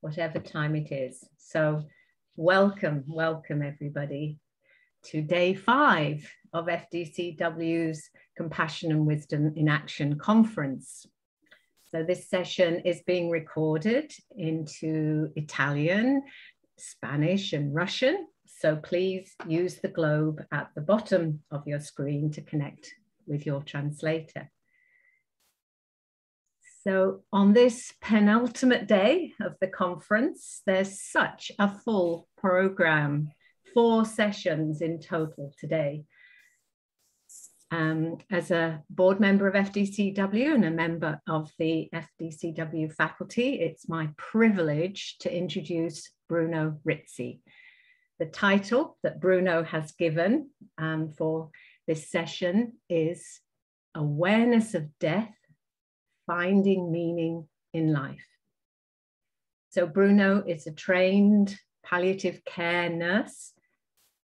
whatever time it is. So, welcome, welcome everybody to day five of FDCW's Compassion and Wisdom in Action conference. So, this session is being recorded into Italian, Spanish, and Russian. So, please use the globe at the bottom of your screen to connect with your translator. So, on this penultimate day of the conference, there's such a full program, four sessions in total today. Um, as a board member of FDCW and a member of the FDCW faculty, it's my privilege to introduce Bruno Ritzi. The title that Bruno has given um, for this session is Awareness of Death finding meaning in life. So, Bruno is a trained palliative care nurse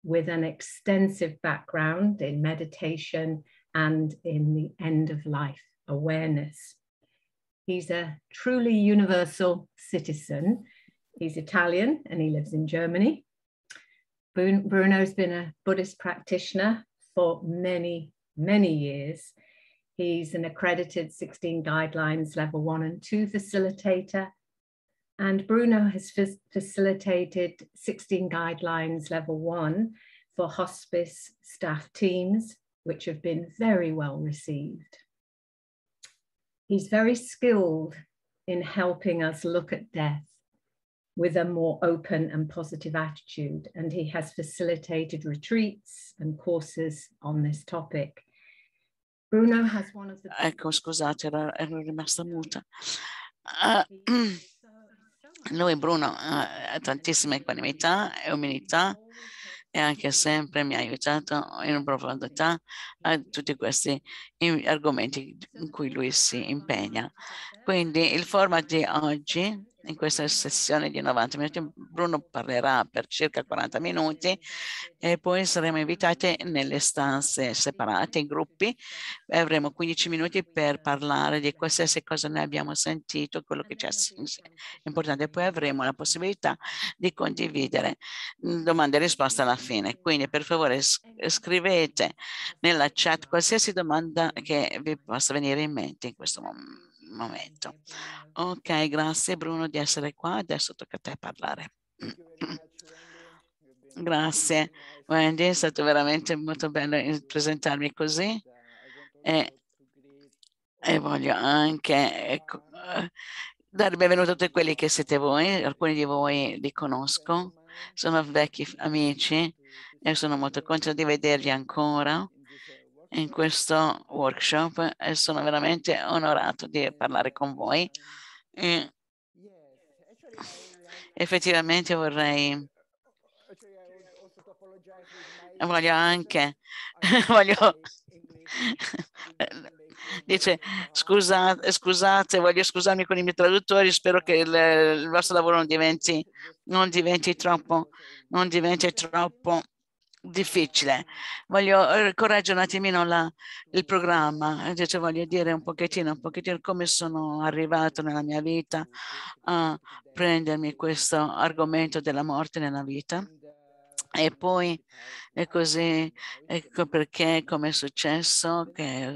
with an extensive background in meditation and in the end of life awareness. He's a truly universal citizen. He's Italian and he lives in Germany. Bruno's been a Buddhist practitioner for many, many years He's an accredited 16 guidelines level one and two facilitator. And Bruno has facilitated 16 guidelines level one for hospice staff teams, which have been very well received. He's very skilled in helping us look at death with a more open and positive attitude, and he has facilitated retreats and courses on this topic. Ecco, scusate, ero, ero rimasta muta. Uh, ah, lui, Bruno, ha eh, tantissima equanimità e umiltà e anche sempre mi ha aiutato in profondità a tutti questi argomenti in cui lui si impegna. Quindi il format di oggi in questa sessione di 90 minuti. Bruno parlerà per circa 40 minuti e poi saremo invitati nelle stanze separate, in gruppi. Avremo 15 minuti per parlare di qualsiasi cosa noi abbiamo sentito, quello che ci è importante. Poi avremo la possibilità di condividere mm, domande e risposte alla fine. Quindi per favore scrivete nella chat qualsiasi domanda che vi possa venire in mente in questo momento momento. Ok, grazie Bruno di essere qua, adesso tocca a te parlare. Mm. Grazie Wendy, è stato veramente molto bello eh, presentarmi così e, e voglio anche ecco, eh, dare il benvenuto a tutti quelli che siete voi, alcuni di voi li conosco, sono vecchi amici e sono molto contento di vedervi ancora in questo workshop e sono veramente onorato di parlare con voi. E effettivamente vorrei voglio anche voglio dice scusate, scusate, voglio scusarmi con i miei traduttori, spero che il, il vostro lavoro non diventi, non diventi troppo, non diventi troppo difficile. Voglio eh, correggere un attimino la, il programma, cioè voglio dire un pochettino, un pochettino come sono arrivato nella mia vita a prendermi questo argomento della morte nella vita. E poi è così, ecco perché, come è successo, che,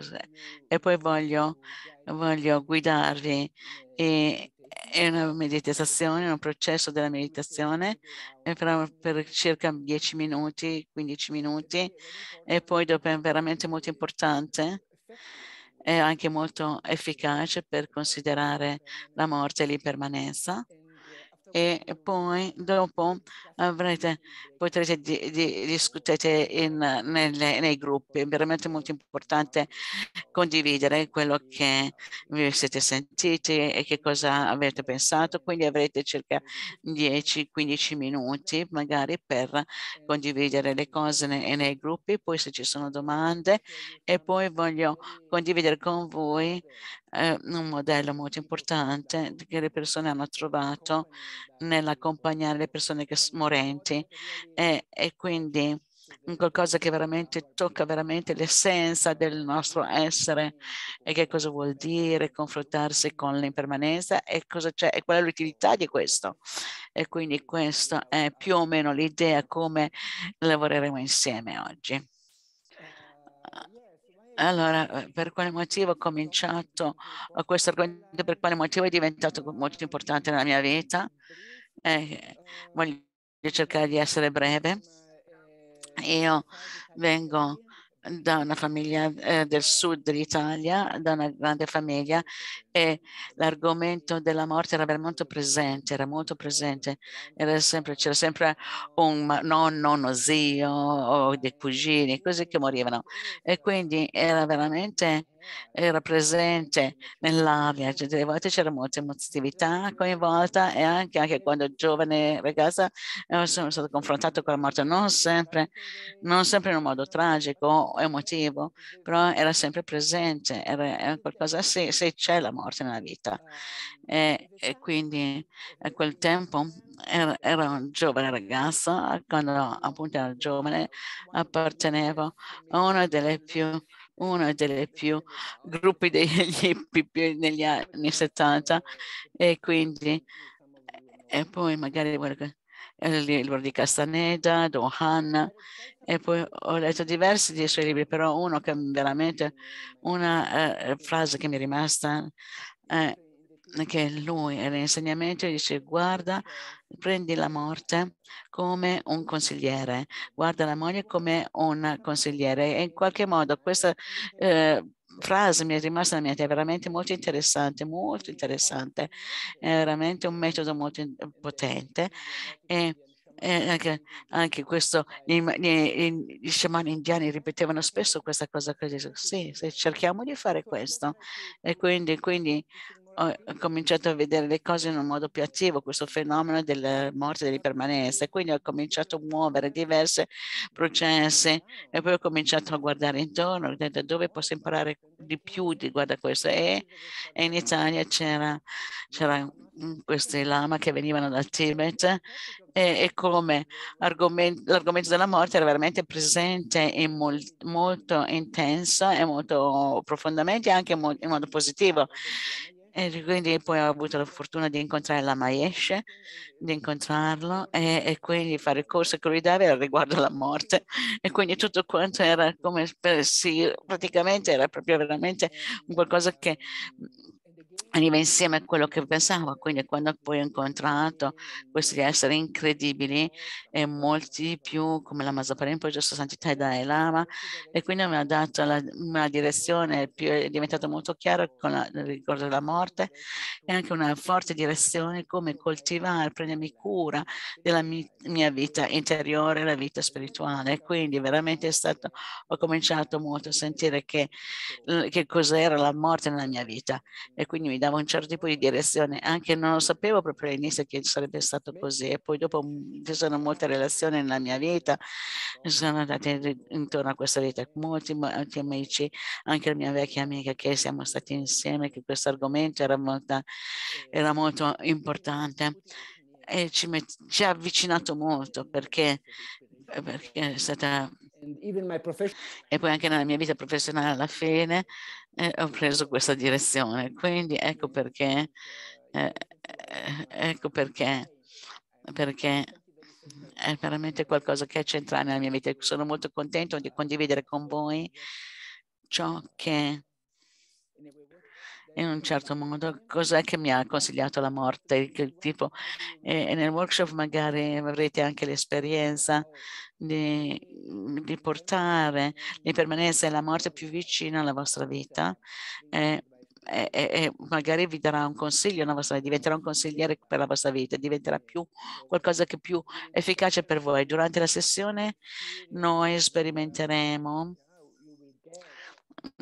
e poi voglio, voglio guidarvi e, è una meditazione, un processo della meditazione per, eh, per, circa 10 minuti, 15 minuti e poi dopo è veramente molto importante e anche molto efficace per considerare la morte e l'impermanenza e poi dopo avrete, potrete di, di, discutere in, nelle, nei gruppi. È veramente molto importante condividere quello che vi siete sentiti e che cosa avete pensato. Quindi avrete circa 10-15 minuti magari per condividere le cose nei, nei gruppi, poi se ci sono domande e poi voglio condividere con voi eh, un modello molto importante che le persone hanno trovato nell'accompagnare le persone che, morenti e, e quindi qualcosa che veramente tocca veramente l'essenza del nostro essere e che cosa vuol dire confrontarsi con l'impermanenza e cosa c'è e qual è l'utilità di questo e quindi questa è più o meno l'idea come lavoreremo insieme oggi. Allora, eh, per quale motivo ho cominciato eh, questo argomento, per quale motivo è diventato molto importante nella mia vita? Eh, voglio cercare di essere breve. Io vengo da una famiglia eh, del sud dell'Italia, da una grande famiglia e l'argomento della morte era molto presente, era molto presente, c'era sempre, sempre un nonno, uno zio o dei cugini, così che morivano e quindi era veramente era presente nell'aria, cioè, delle volte c'era molta emotività coinvolta e anche, anche quando giovane ragazza eh, sono stato confrontato con la morte, non sempre, non sempre in un modo tragico o emotivo, però era sempre presente, era, era qualcosa, sì, sì c'è la morte nella vita. E, e quindi a quel tempo era, era un giovane ragazzo, quando appunto ero giovane appartenevo a una delle più uno dei più gruppi degli hippie negli anni 70 e quindi e poi magari il libro di Castaneda, Don Hanna e poi ho letto diversi dei suoi libri, però uno che veramente una eh, frase che mi è rimasta eh, che lui era l'insegnamento dice guarda, prendi la morte come un consigliere, guarda la moglie come un consigliere e in qualche modo questa eh, frase mi è rimasta nella mente, è veramente molto interessante, molto interessante, è veramente un metodo molto potente e anche, anche, questo, gli, gli, gli, sciamani indiani ripetevano spesso questa cosa, così, sì, cerchiamo di fare questo. E quindi, quindi ho eh, cominciato a vedere le cose in un modo più attivo, questo fenomeno della morte dell'impermanenza. Quindi ho cominciato a muovere diversi processi e poi ho cominciato a guardare intorno, ho detto dove posso imparare di più riguardo a questo. E, e in Italia c'erano questi lama che venivano dal Tibet e, e come l'argomento della morte era veramente presente e mol, molto intenso e molto profondamente anche in modo positivo e quindi poi ho avuto la fortuna di incontrare la Maesce, di incontrarlo e, e quindi fare il corso che lui dava riguardo alla morte. E quindi tutto quanto era come per, eh, sì, praticamente era proprio veramente qualcosa che arriva insieme a quello che pensavo, quindi quando poi ho incontrato questi esseri incredibili e molti di più come la Mazaparimpo, Giusto Santità e Dalai Lama e quindi mi ha dato la, una direzione più, è diventato molto chiaro con la, il ricordo della morte e anche una forte direzione come coltivare, prendermi cura della mi, mia vita interiore, la vita spirituale quindi veramente è stato, ho cominciato molto a sentire che, che cos'era la morte nella mia vita e quindi mi dava un certo tipo di direzione, anche non lo sapevo proprio all'inizio che sarebbe stato così e poi dopo mm, ci sono molte relazioni nella mia vita, certo. sono andate intorno a questa vita, molti amici, anche la mia vecchia amica che siamo stati insieme, che questo argomento era, molta, era molto importante e ci, met- ci ha avvicinato molto perché, eh, perché è stata e poi anche nella mia vita professionale alla fine eh, ho preso questa direzione. Quindi ecco perché, eh, eh ecco perché, perché è veramente qualcosa che è centrale nella mia vita. Sono molto contento di condividere con voi ciò che in un certo modo cos'è che mi ha consigliato la morte, che tipo, e, e nel workshop magari avrete anche l'esperienza di, mhmm, di, portare l'impermanenza e la morte più vicina alla vostra vita eh, e, e, e, magari vi darà un consiglio nella vostra vita, diventerà un consigliere per la vostra vita, diventerà più qualcosa che è più efficace per voi. Durante la sessione noi sperimenteremo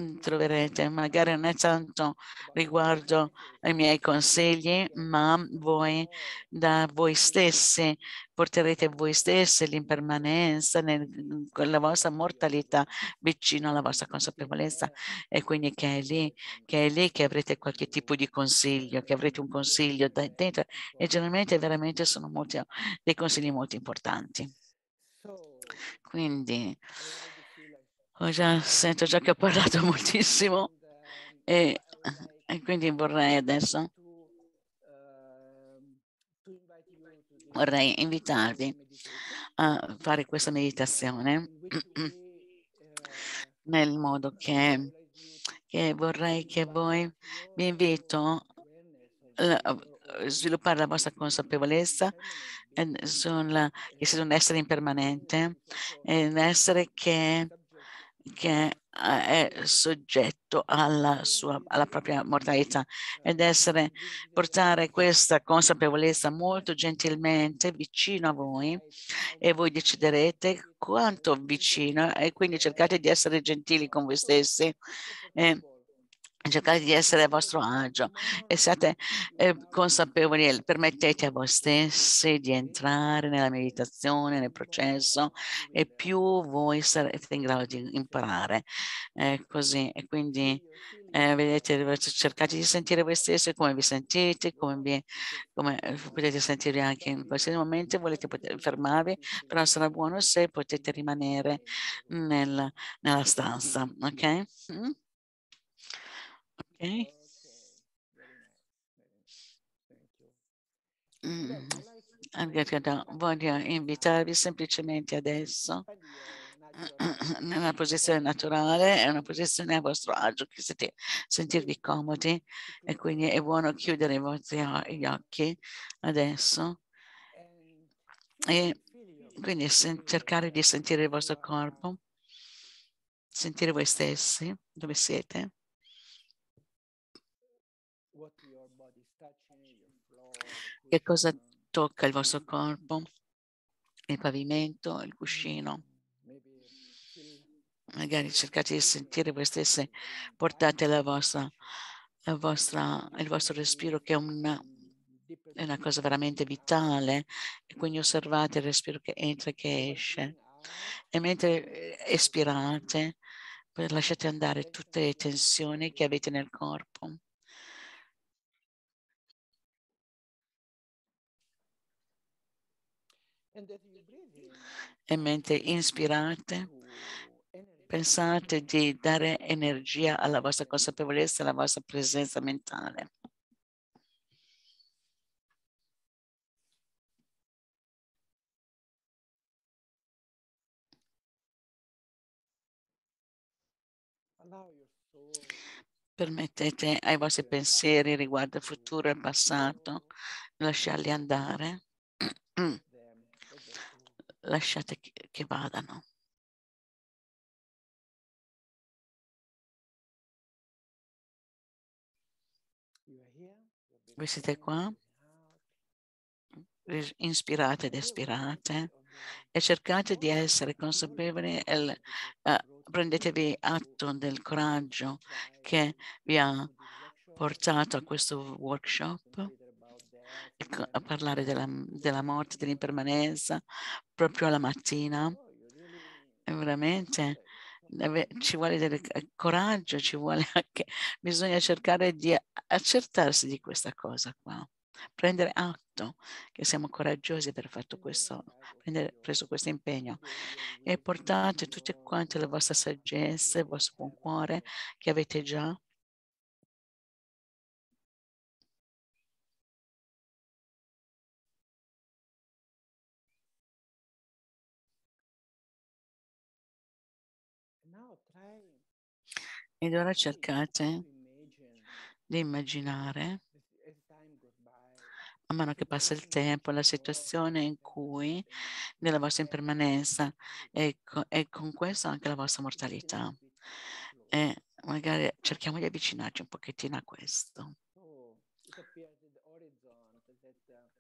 Mm, troverete, magari non è tanto riguardo ai miei consigli, ma voi da voi stessi porterete voi stessi l'impermanenza nella vostra mortalità vicino alla vostra consapevolezza e quindi che è lì che, è lì che avrete qualche tipo di consiglio, che avrete un consiglio da dentro e generalmente veramente sono molti, dei consigli molto importanti. Quindi ho già, sento già che ho parlato moltissimo e, e quindi vorrei adesso vorrei invitarvi a fare questa meditazione nel modo che, che vorrei che voi vi invito a sviluppare la vostra consapevolezza eh, sulla, che siete un essere impermanente, un essere che che eh, è soggetto alla, sua, alla propria mortalità ed essere, portare questa consapevolezza molto gentilmente vicino a voi e voi deciderete quanto vicino e quindi cercate di essere gentili con voi stessi e cercate di essere a vostro agio e siate eh, consapevoli, permettete a voi stessi di entrare nella meditazione, nel processo e più voi sarete in grado di imparare. Eh, così, e quindi eh, vedete, cercate di sentire voi stessi come vi sentite, come, vi, come eh, potete sentire anche in qualsiasi momento, volete fermarvi, però sarà buono se potete rimanere nel, nella stanza, ok? Mm? Okay. Mm. Mm-hmm. Algargada, voglio invitarvi semplicemente adesso nella posizione naturale, è una posizione a vostro agio, che siete sentirvi comodi e quindi è buono chiudere i vostri gli occhi adesso e quindi cercare di sentire il vostro corpo, sentire voi stessi dove siete. Che cosa tocca il vostro corpo? Il pavimento, il cuscino? Magari cercate di sentire voi stesse, portate la vostra, la vostra, il vostro respiro che è una, è una cosa veramente vitale, e quindi osservate il respiro che entra e che esce. E mentre eh, espirate, lasciate andare tutte le tensioni che avete nel corpo. E mentre inspirate, pensate di dare energia alla vostra consapevolezza, alla vostra presenza mentale. Permettete ai vostri pensieri riguardo il futuro e il passato, lasciarli andare. lasciate che vadano. Voi siete qua? Inspirate ed espirate e cercate di essere consapevoli e uh, prendetevi atto del coraggio che vi ha portato a questo workshop a parlare della, della morte, dell'impermanenza, proprio alla mattina. È veramente ci vuole del coraggio, ci vuole anche, bisogna cercare di accertarsi di questa cosa qua, prendere atto che siamo coraggiosi per fatto questo, prendere, preso questo impegno e portate tutte quante le vostre saggezze, il vostro buon cuore che avete già Ed ora cercate di immaginare, a mano che passa il tempo, la situazione in cui nella vostra impermanenza e, co e con questo anche la vostra mortalità. E magari cerchiamo di avvicinarci un pochettino a questo.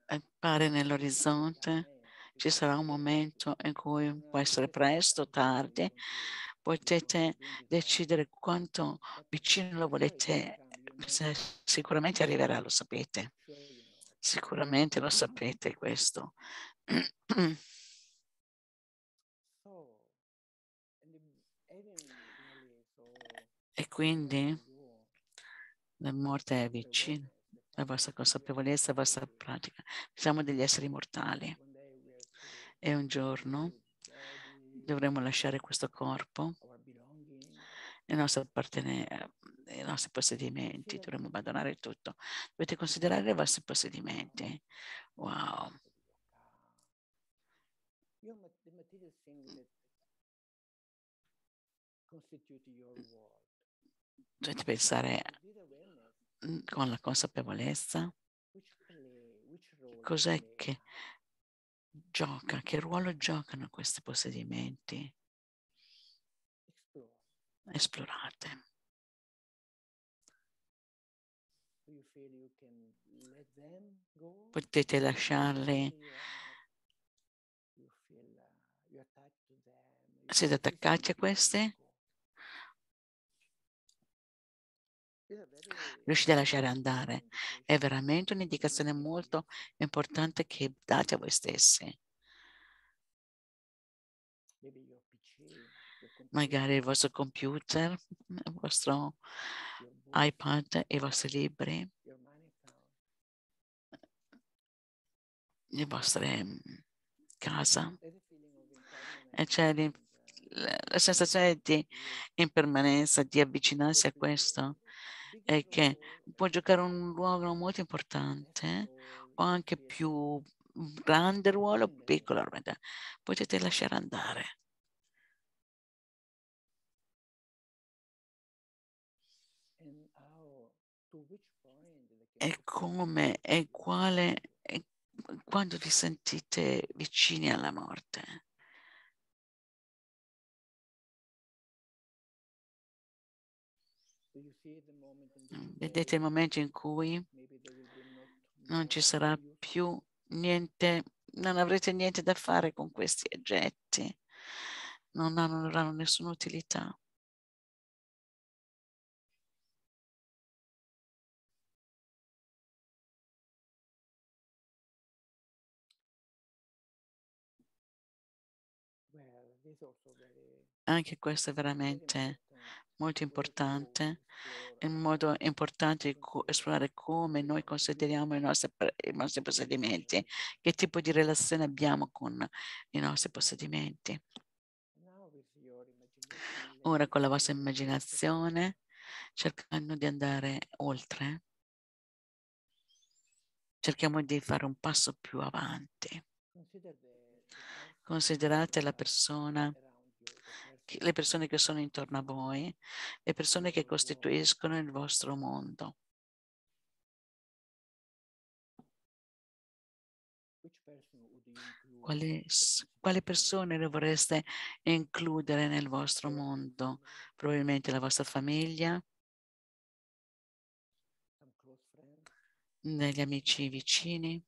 Appare nell'orizzonte, ci sarà un momento in cui può essere presto, o tardi, potete decidere quanto vicino lo volete, eh, sicuramente arriverà, lo sapete. Sicuramente lo sapete questo. E quindi la morte è vicina, la vostra consapevolezza, la vostra pratica. Siamo degli esseri mortali. E un giorno dovremmo lasciare questo corpo, le nostre, eh, i nostri possedimenti, dovremmo abbandonare tutto. Dovete considerare i vostri possedimenti. Wow. Mm. Dovete pensare mm, con la consapevolezza cos'è che gioca, che ruolo giocano questi possedimenti? Esplorate. Potete lasciarli, uh, uh, siete attaccati a questi? riuscite a lasciare andare. È veramente un'indicazione molto importante che date a voi stessi. Magari il vostro computer, il vostro iPad, i vostri libri, le vostre mm, casa. E c'è la sensazione di impermanenza, di avvicinarsi a questo è che può giocare un ruolo molto importante o anche più grande ruolo, piccolo ruolo. Potete lasciare andare. E come e quale e quando vi sentite vicini alla morte. Vedete il momento in cui non ci sarà più niente, non avrete niente da fare con questi oggetti, non avranno nessuna utilità. Anche questo è veramente molto importante, in modo importante esplorare come noi consideriamo i nostri, i nostri possedimenti, che tipo di relazione abbiamo con i nostri possedimenti. Ora con la vostra immaginazione, cercando di andare oltre, cerchiamo di fare un passo più avanti. Considerate la persona le persone che sono intorno a voi, le persone che costituiscono il vostro mondo. Quali, quali persone le vorreste includere nel vostro mondo? Probabilmente la vostra famiglia, degli amici vicini.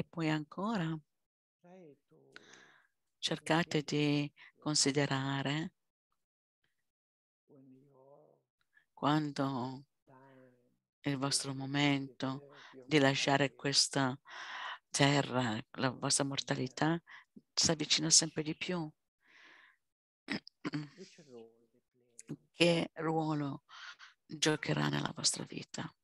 E poi ancora cercate di considerare quando il vostro momento di lasciare questa terra, la vostra mortalità, si avvicina sempre di più. Che ruolo giocherà nella vostra vita?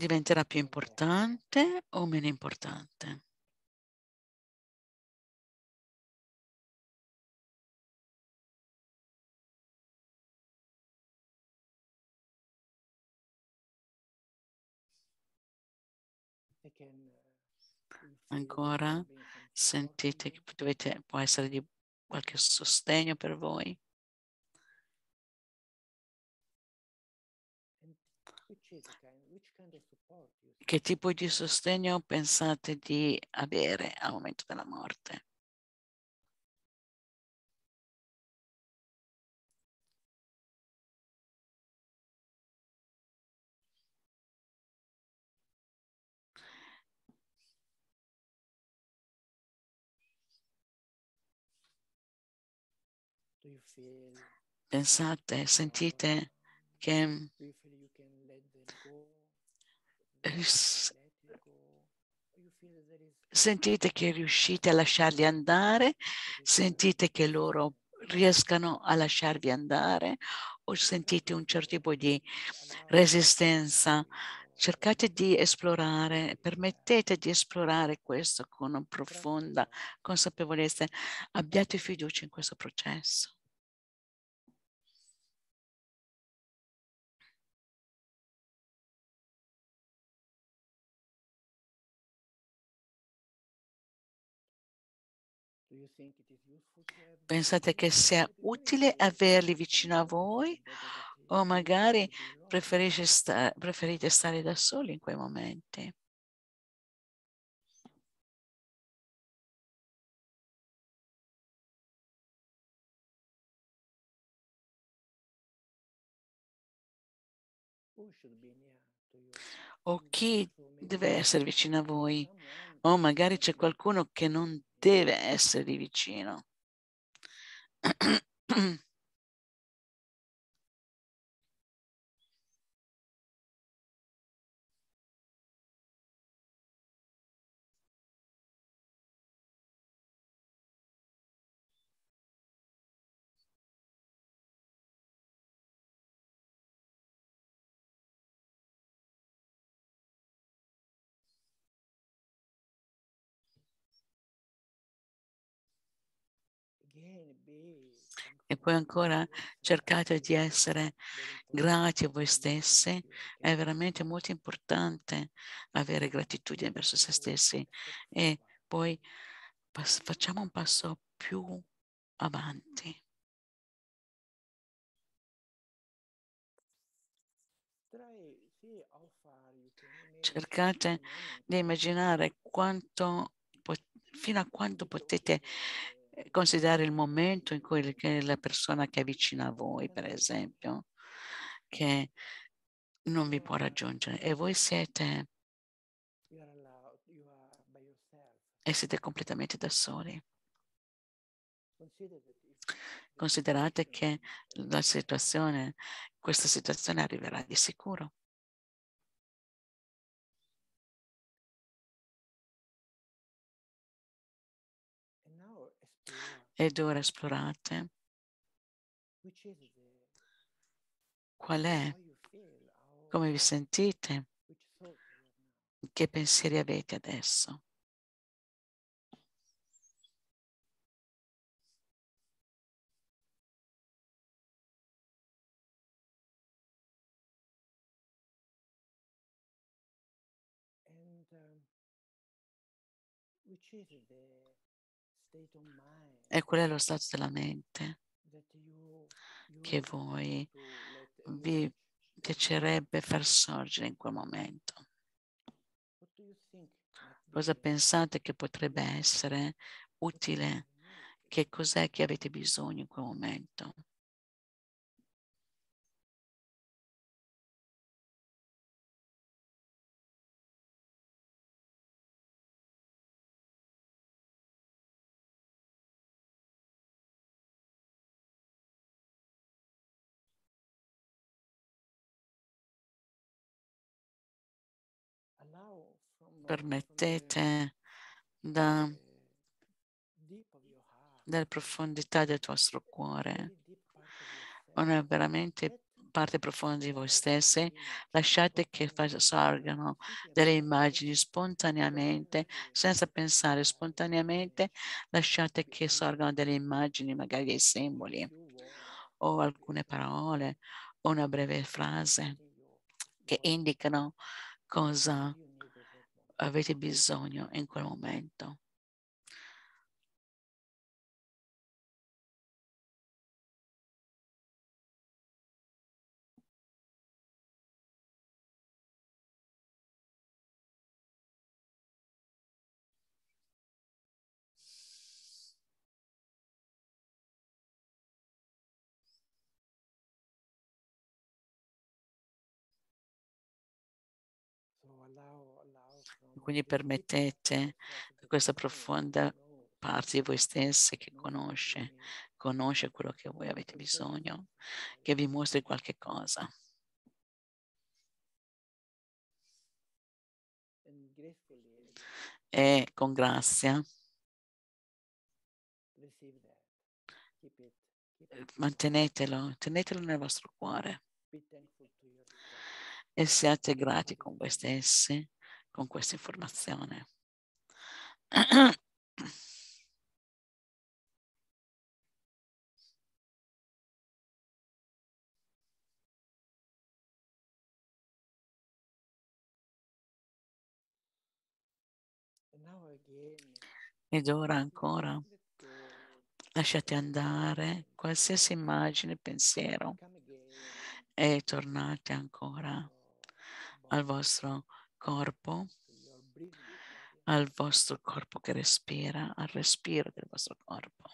diventerà più importante o meno importante? Mm, Ancora sentite che dovete, può essere di qualche sostegno per voi? che tipo di sostegno pensate di avere al momento della morte? Pensate, sentite che sentite che riuscite a lasciarli andare, sentite che loro riescano a lasciarvi andare o sentite un certo tipo di resistenza. Cercate di esplorare, permettete di esplorare questo con profonda consapevolezza. Abbiate fiducia in questo processo. Pensate che sia utile averli vicino a voi o magari sta preferite stare da soli in quei momenti? O chi deve essere vicino a voi? O magari c'è qualcuno che non deve essere vicino. E poi ancora cercate di essere grati a voi stessi. È veramente molto importante avere gratitudine verso se stessi. E poi facciamo un passo più avanti. Cercate di immaginare quanto, fino a quando potete eh, considerare il momento in cui la persona che è vicina a voi, per esempio, che non vi può raggiungere e voi siete e siete completamente da soli. Considerate che la situazione, questa situazione arriverà di sicuro. ed ora esplorate qual è, come vi sentite, che pensieri avete adesso. Um, which is the state of mind e quello è lo stato della mente che voi vi piacerebbe far sorgere in quel momento. Cosa pensate che potrebbe essere utile? Che cos'è che avete bisogno in quel momento? permettete da, dalla profondità del vostro cuore, una veramente parte profonda di voi stessi, lasciate che sorgano delle immagini spontaneamente, senza pensare spontaneamente, lasciate che sorgano delle immagini, magari dei simboli o alcune parole o una breve frase che indicano cosa avete bisogno in quel momento. allow quindi permettete a questa profonda parte di voi stessi che conosce, conosce quello che voi avete bisogno, che vi mostri qualche cosa. E con grazia mantenetelo, tenetelo nel vostro cuore e siate grati con voi stessi con questa informazione. Ed ora ancora lasciate andare qualsiasi immagine, pensiero e tornate ancora al vostro corpo, al vostro corpo che respira, al respiro del vostro corpo.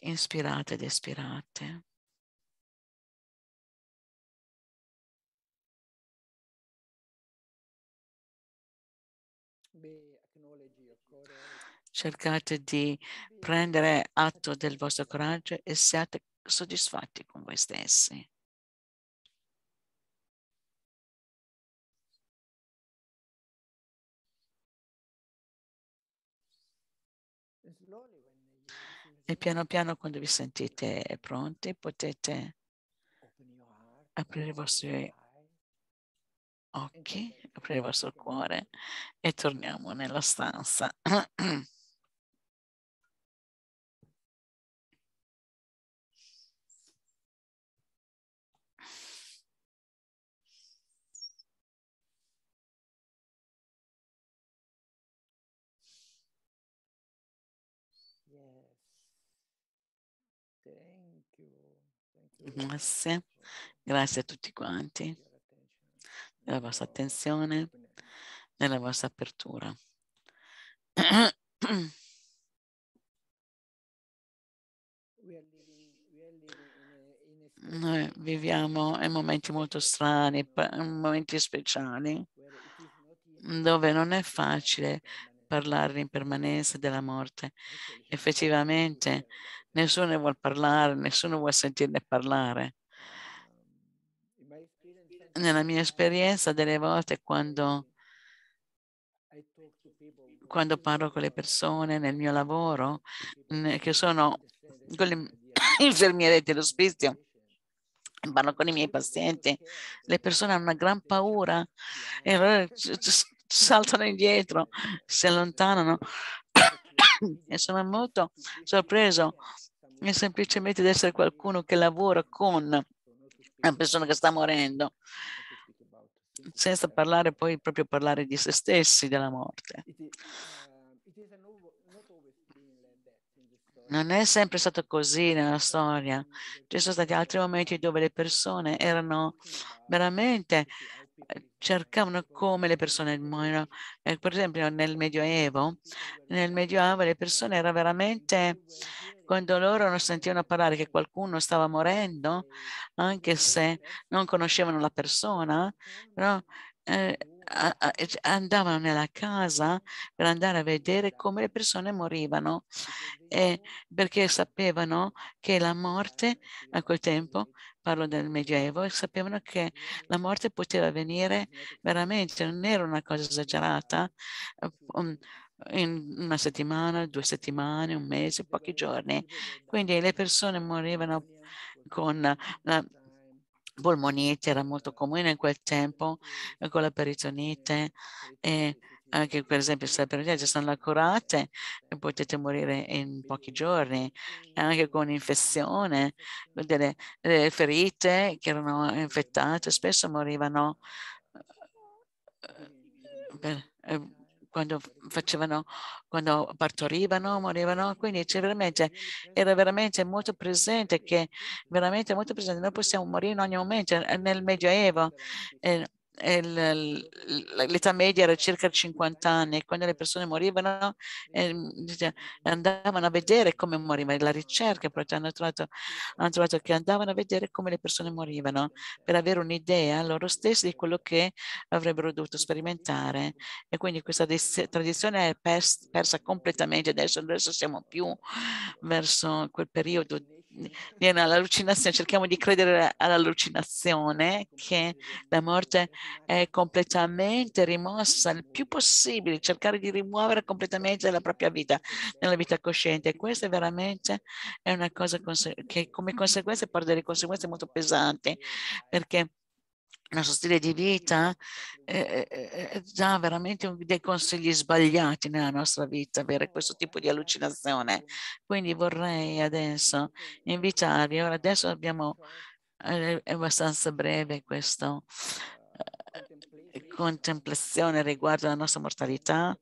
Inspirate ed espirate. Cercate di prendere atto del vostro coraggio e siate soddisfatti con voi stessi. E piano piano quando vi sentite pronti potete aprire i vostri occhi, aprire il vostro cuore e torniamo nella stanza. Grazie. Grazie a tutti quanti della vostra attenzione, della vostra apertura. Noi viviamo in momenti molto strani, momenti speciali, dove non è facile parlare in permanenza della morte. Effettivamente nessuno ne vuole parlare, nessuno vuole sentirne parlare. Nella mia esperienza, delle volte quando, quando parlo con le persone nel mio lavoro, che sono con le infermieretti dello parlo con i miei pazienti, le persone hanno una gran paura e allora saltano indietro, si allontanano e sono molto sorpreso è semplicemente di essere qualcuno che lavora con una persona che sta morendo, senza parlare poi proprio parlare di se stessi, della morte. Non è sempre stato così nella storia. Ci sono stati altri momenti dove le persone erano veramente cercavano come le persone muoiono. Eh, per esempio nel Medioevo, nel Medioevo le persone erano veramente, quando loro non sentivano parlare che qualcuno stava morendo, anche se non conoscevano la persona, però eh, andavano nella casa per andare a vedere come le persone morivano eh, perché sapevano che la morte a quel tempo parlo del Medioevo, sapevano che la morte poteva avvenire veramente, non era una cosa esagerata, uhm, in una settimana, due settimane, un mese, pochi giorni. Quindi le persone morivano con la polmonite, era molto comune in quel tempo, con la peritonite. E, anche per esempio se per te sono lavorate potete morire in pochi giorni, anche con infezione, delle, eh, ferite che erano infettate, spesso morivano eh, per, eh, quando facevano, quando partorivano, morivano. Quindi veramente, era veramente molto presente che veramente molto presente. Noi possiamo morire in ogni momento nel Medioevo. Eh, l'età media era circa 50 anni, quando le persone morivano eh, andavano a vedere come morivano, la ricerca poi hanno trovato, hanno trovato che andavano a vedere come le persone morivano per avere un'idea loro stessi di quello che avrebbero dovuto sperimentare e quindi questa tradizione è persa completamente, adesso, adesso siamo più verso quel periodo viene all'allucinazione, cerchiamo di credere all'allucinazione che la morte è completamente rimossa il più possibile, cercare di rimuovere completamente la propria vita nella vita cosciente. E questa è veramente una cosa che come conseguenza porta delle conseguenze molto pesanti perché il nostro stile di vita eh, dà eh, eh, veramente un, dei consigli sbagliati nella nostra vita, avere questo tipo di allucinazione. Quindi vorrei adesso invitarvi, ora adesso abbiamo, eh, è abbastanza breve questa eh, contemplazione riguardo alla nostra mortalità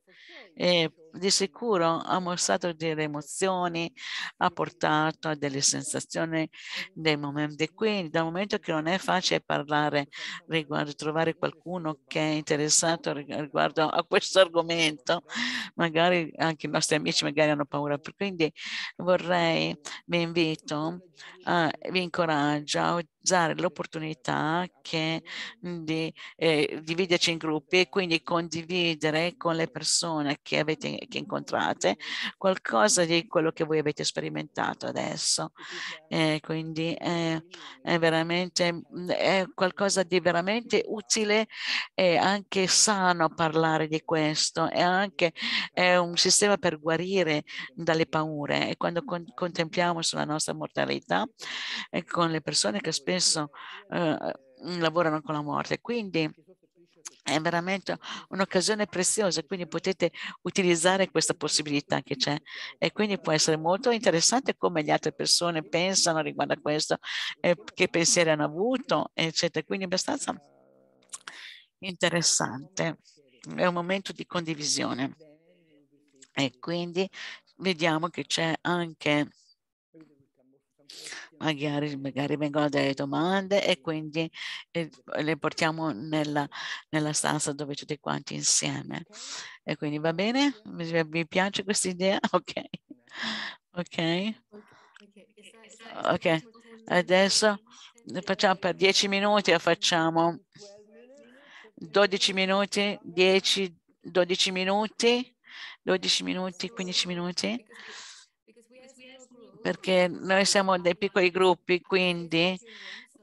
e di sicuro ha mostrato delle emozioni, ha portato a delle sensazioni, dei momenti. Quindi dal momento che non è facile parlare riguardo, trovare qualcuno che è interessato riguardo a questo argomento, magari anche i nostri amici magari hanno paura. Quindi vorrei, vi invito, eh, vi incoraggio a usare l'opportunità di eh, dividerci in gruppi e quindi condividere con le persone che avete che incontrate, qualcosa di quello che voi avete sperimentato adesso. Esatto. Eh, quindi è, eh, è veramente mm, è qualcosa di veramente utile e anche sano parlare di questo. È anche è un sistema per guarire dalle paure e quando con, contempliamo sulla nostra mortalità e con le persone che spesso eh, lavorano con la morte. Quindi è veramente un'occasione preziosa, quindi potete utilizzare questa possibilità che c'è e quindi può essere molto interessante come le altre persone pensano riguardo a questo, eh, che pensieri hanno avuto, eccetera. Quindi è abbastanza interessante, è un momento di condivisione e quindi vediamo che c'è anche magari, magari vengono delle domande e quindi eh, le portiamo nella, nella, stanza dove tutti quanti insieme. E quindi va bene? Vi piace questa idea? Ok. Ok. Ok. Adesso facciamo per 10 minuti, la facciamo 12 minuti, 10, 12 minuti, 12 minuti, 15 minuti perché noi siamo dei piccoli gruppi, quindi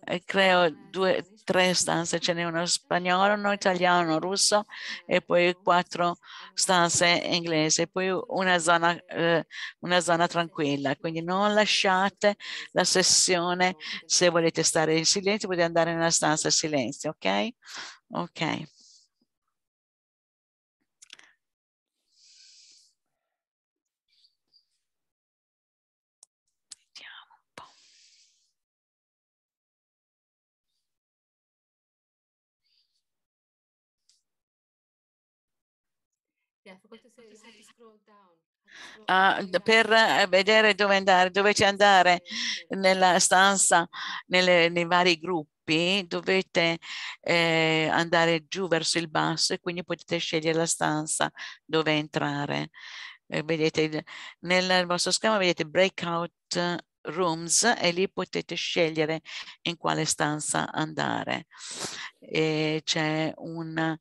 eh, creo due, tre stanze, ce n'è uno spagnolo, uno italiano, uno russo e poi quattro stanze inglese, poi una zona, eh, una zona tranquilla. Quindi non lasciate la sessione, se volete stare in silenzio potete andare in una stanza in silenzio, ok? Ok. Ah, per eh, vedere dove andare, dovete andare nella stanza, nelle, nei vari gruppi, dovete eh, andare giù verso il basso e quindi potete scegliere la stanza dove entrare. Eh, vedete, nel vostro schema vedete breakout rooms e lì potete scegliere in quale stanza andare. Eh, c'è un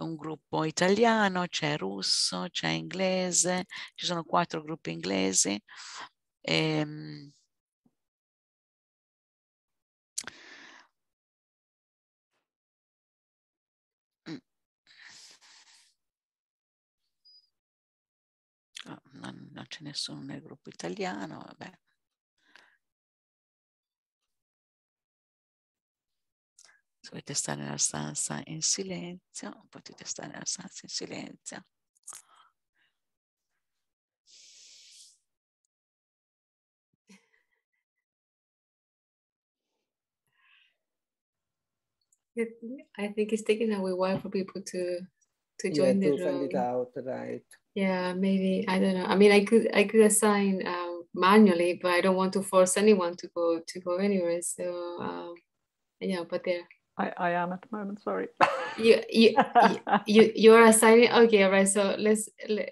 un gruppo italiano, c'è russo, c'è inglese, ci sono quattro gruppi inglesi. E, ehm, mm. ah, non, non c'è nessuno nel gruppo italiano, vabbè. puoi restare nella stanza in silenzio, potete stare nella stanza in silenzio. I think it's taking a while for people to to join yeah, the to room. it out, right? Yeah, maybe I don't know. I mean, I could I could assign um, manually, but I don't want to force anyone to go to go anywhere. So um, yeah, but there. I, I am at the moment. Sorry. you you you you are assigning. Okay, all right. So let's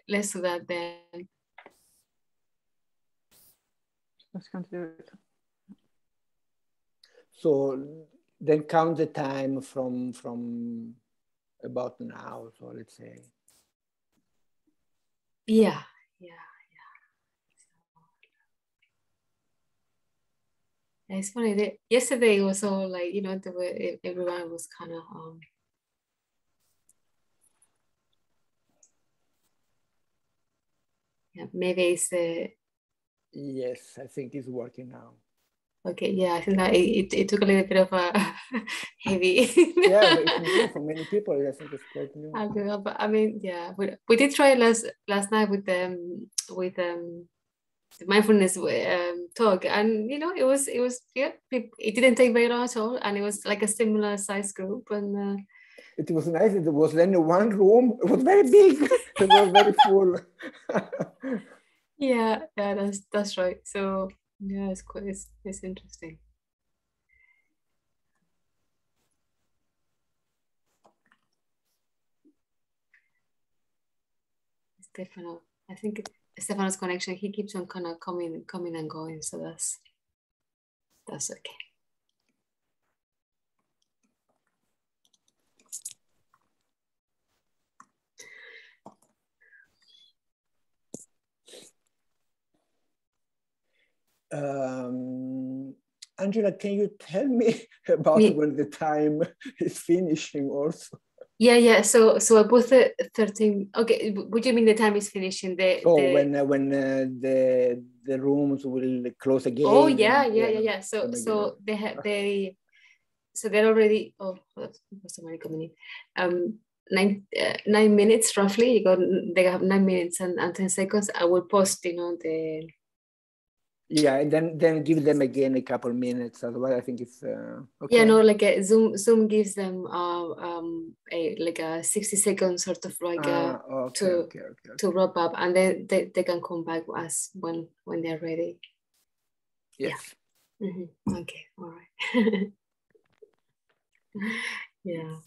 let's do that then. Let's continue. So then count the time from from about now. so let's say. Yeah. Yeah. it's funny that yesterday was all like you know everyone was kind of um yeah maybe it's a yes i think it's working now okay yeah i think that it, it took a little bit of a heavy yeah for many people i think it's quite new okay, but i mean yeah we, we did try last last night with um with um mindfulness um, talk and you know it was it was yeah it didn't take very long at all and it was like a similar size group and uh, it was nice it was then one room it was very big it was very full yeah yeah that's that's right so yeah it's quite it's, it's interesting Stefano I think Stefano's connection, he keeps on kind of coming, coming and going. So that's that's okay. Um, Angela, can you tell me about yeah. when the time is finishing also? Yeah, yeah. So, so both the thirteen. Okay, would you mean the time is finishing the? Oh, the... when uh, when uh, the the rooms will close again. Oh yeah, yeah, yeah, yeah. So, so they have ah. they, so they're already. Oh, somebody coming in. Um, nine uh, nine minutes roughly. You got they have nine minutes and, and ten seconds. I will post, you know, the yeah and then then give them again a couple minutes otherwise i think it's uh, okay. yeah no like a uh, zoom zoom gives them uh, um a like a 60 second sort of like uh, ah, a, okay, to okay, okay, to wrap up and then they, they can come back us when when they're ready yes yeah. mm -hmm. okay all right yeah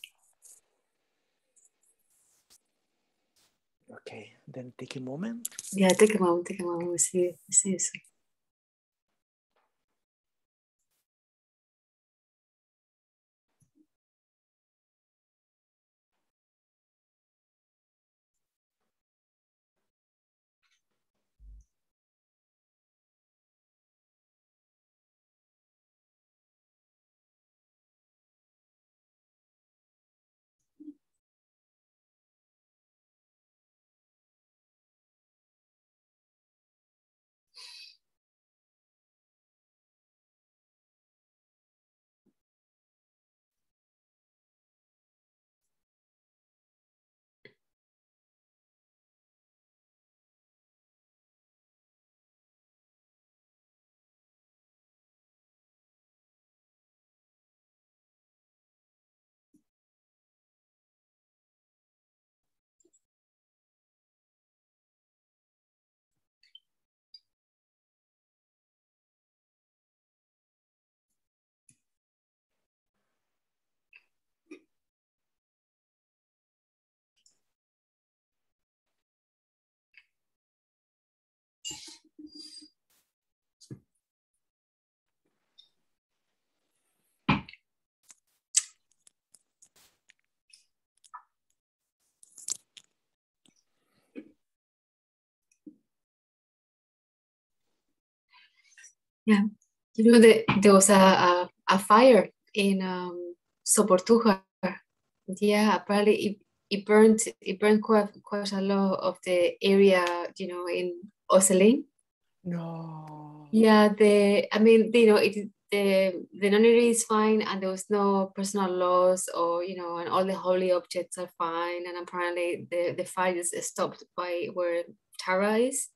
okay then take a moment yeah take a moment take a moment we'll see you, we'll see you soon Yeah, you know that there was a, a, a fire in um, Soportuja. Yeah, apparently it, it burned it burned quite, quite a lot of the area. You know, in Ocelin. No. Yeah, the I mean, you know, it the the nunnery is fine, and there was no personal loss, or you know, and all the holy objects are fine, and apparently the the fire is stopped by where Tara is.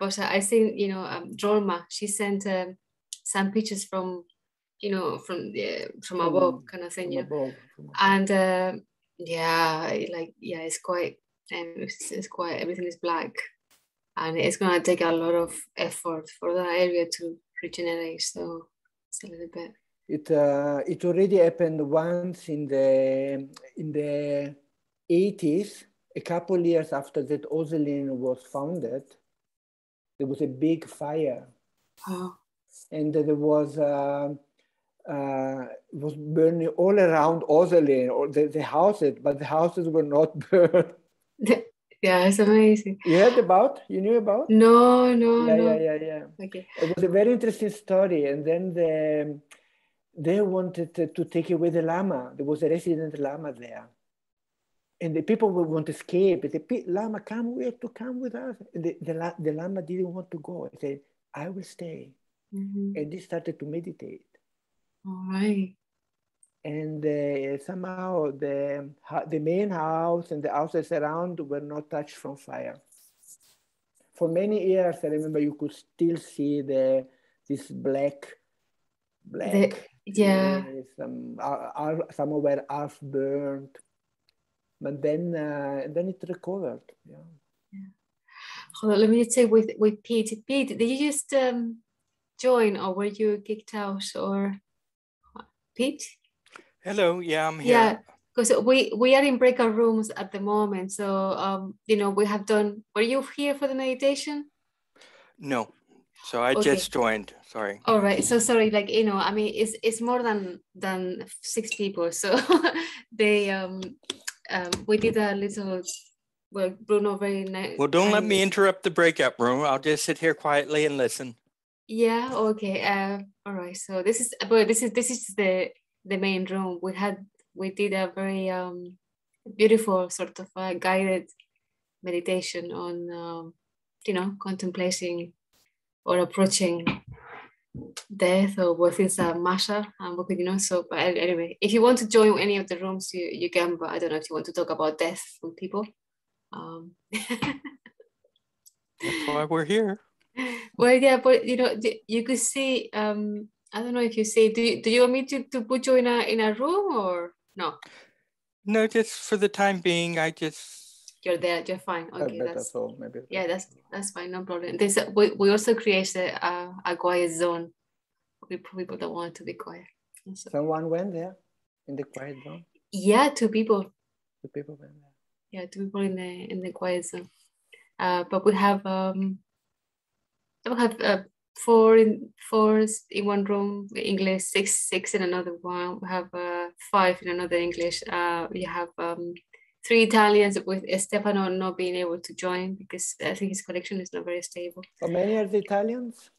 But uh, I seen, you know, um, Drolma, she sent um, some pictures from, you know, from the, from above kind of thing, um, yeah. And uh, yeah, like, yeah, it's quite, um, it's, it's quite, everything is black. And it's going to take a lot of effort for that area to regenerate. So it's a little bit it uh, it already happened once in the in the 80s a couple years after that Ozelin was founded there was a big fire. And there was uh, uh, was burning all around Ozelin or the, the houses, but the houses were not burned. yeah, it's amazing. You heard about? You knew about? No, no, yeah, no. Yeah, yeah, yeah. Okay. It was a very interesting story, and then the, they wanted to, to take away the llama. There was a resident llama there and the people would want to escape. The Lama, come, we have to come with us. And the, the, the Lama didn't want to go. He said, I will stay. Mm-hmm. And he started to meditate. All right. And uh, somehow the, the main house and the houses around were not touched from fire. For many years, I remember you could still see the, this black, black. The, yeah. some, of um, some were half burned but then uh, then it recovered. Yeah. yeah. let me just say with with Pete. Pete, did you just um, join or were you kicked out or Pete? Hello. Yeah, I'm here. Yeah. Because we, we are in breakout rooms at the moment. So, um, you know, we have done. Were you here for the meditation? No, so I okay. just joined. Sorry. All right. So sorry. Like you know, I mean, it's it's more than than six people. So they um um, we did a little well, Bruno very nice. Well, don't let me interrupt the breakup room. I'll just sit here quietly and listen. Yeah. Okay. Uh, all right. So this is, but this is this is the the main room. We had we did a very um, beautiful sort of a guided meditation on um, you know contemplating or approaching death or what is it a masha and you know so but anyway if you want to join any of the rooms you, you can but i don't know if you want to talk about death from people um that's why we're here well yeah but you know you could see um i don't know if you say do you, do you want me to, to put you in a in a room or no no just for the time being i just you're there you're fine okay that's all. maybe yeah that's that's fine no problem this we, we also created a, uh, a quiet zone We people that want to be quiet so, someone went there in the quiet zone yeah two people two people went there yeah two people in the in the quiet zone uh, but we have um we have uh, four in four in one room english six six in another one we have uh, five in another english uh you have um three Italians with Stefano not being able to join because I think his connection is not very stable. How many are the Italians?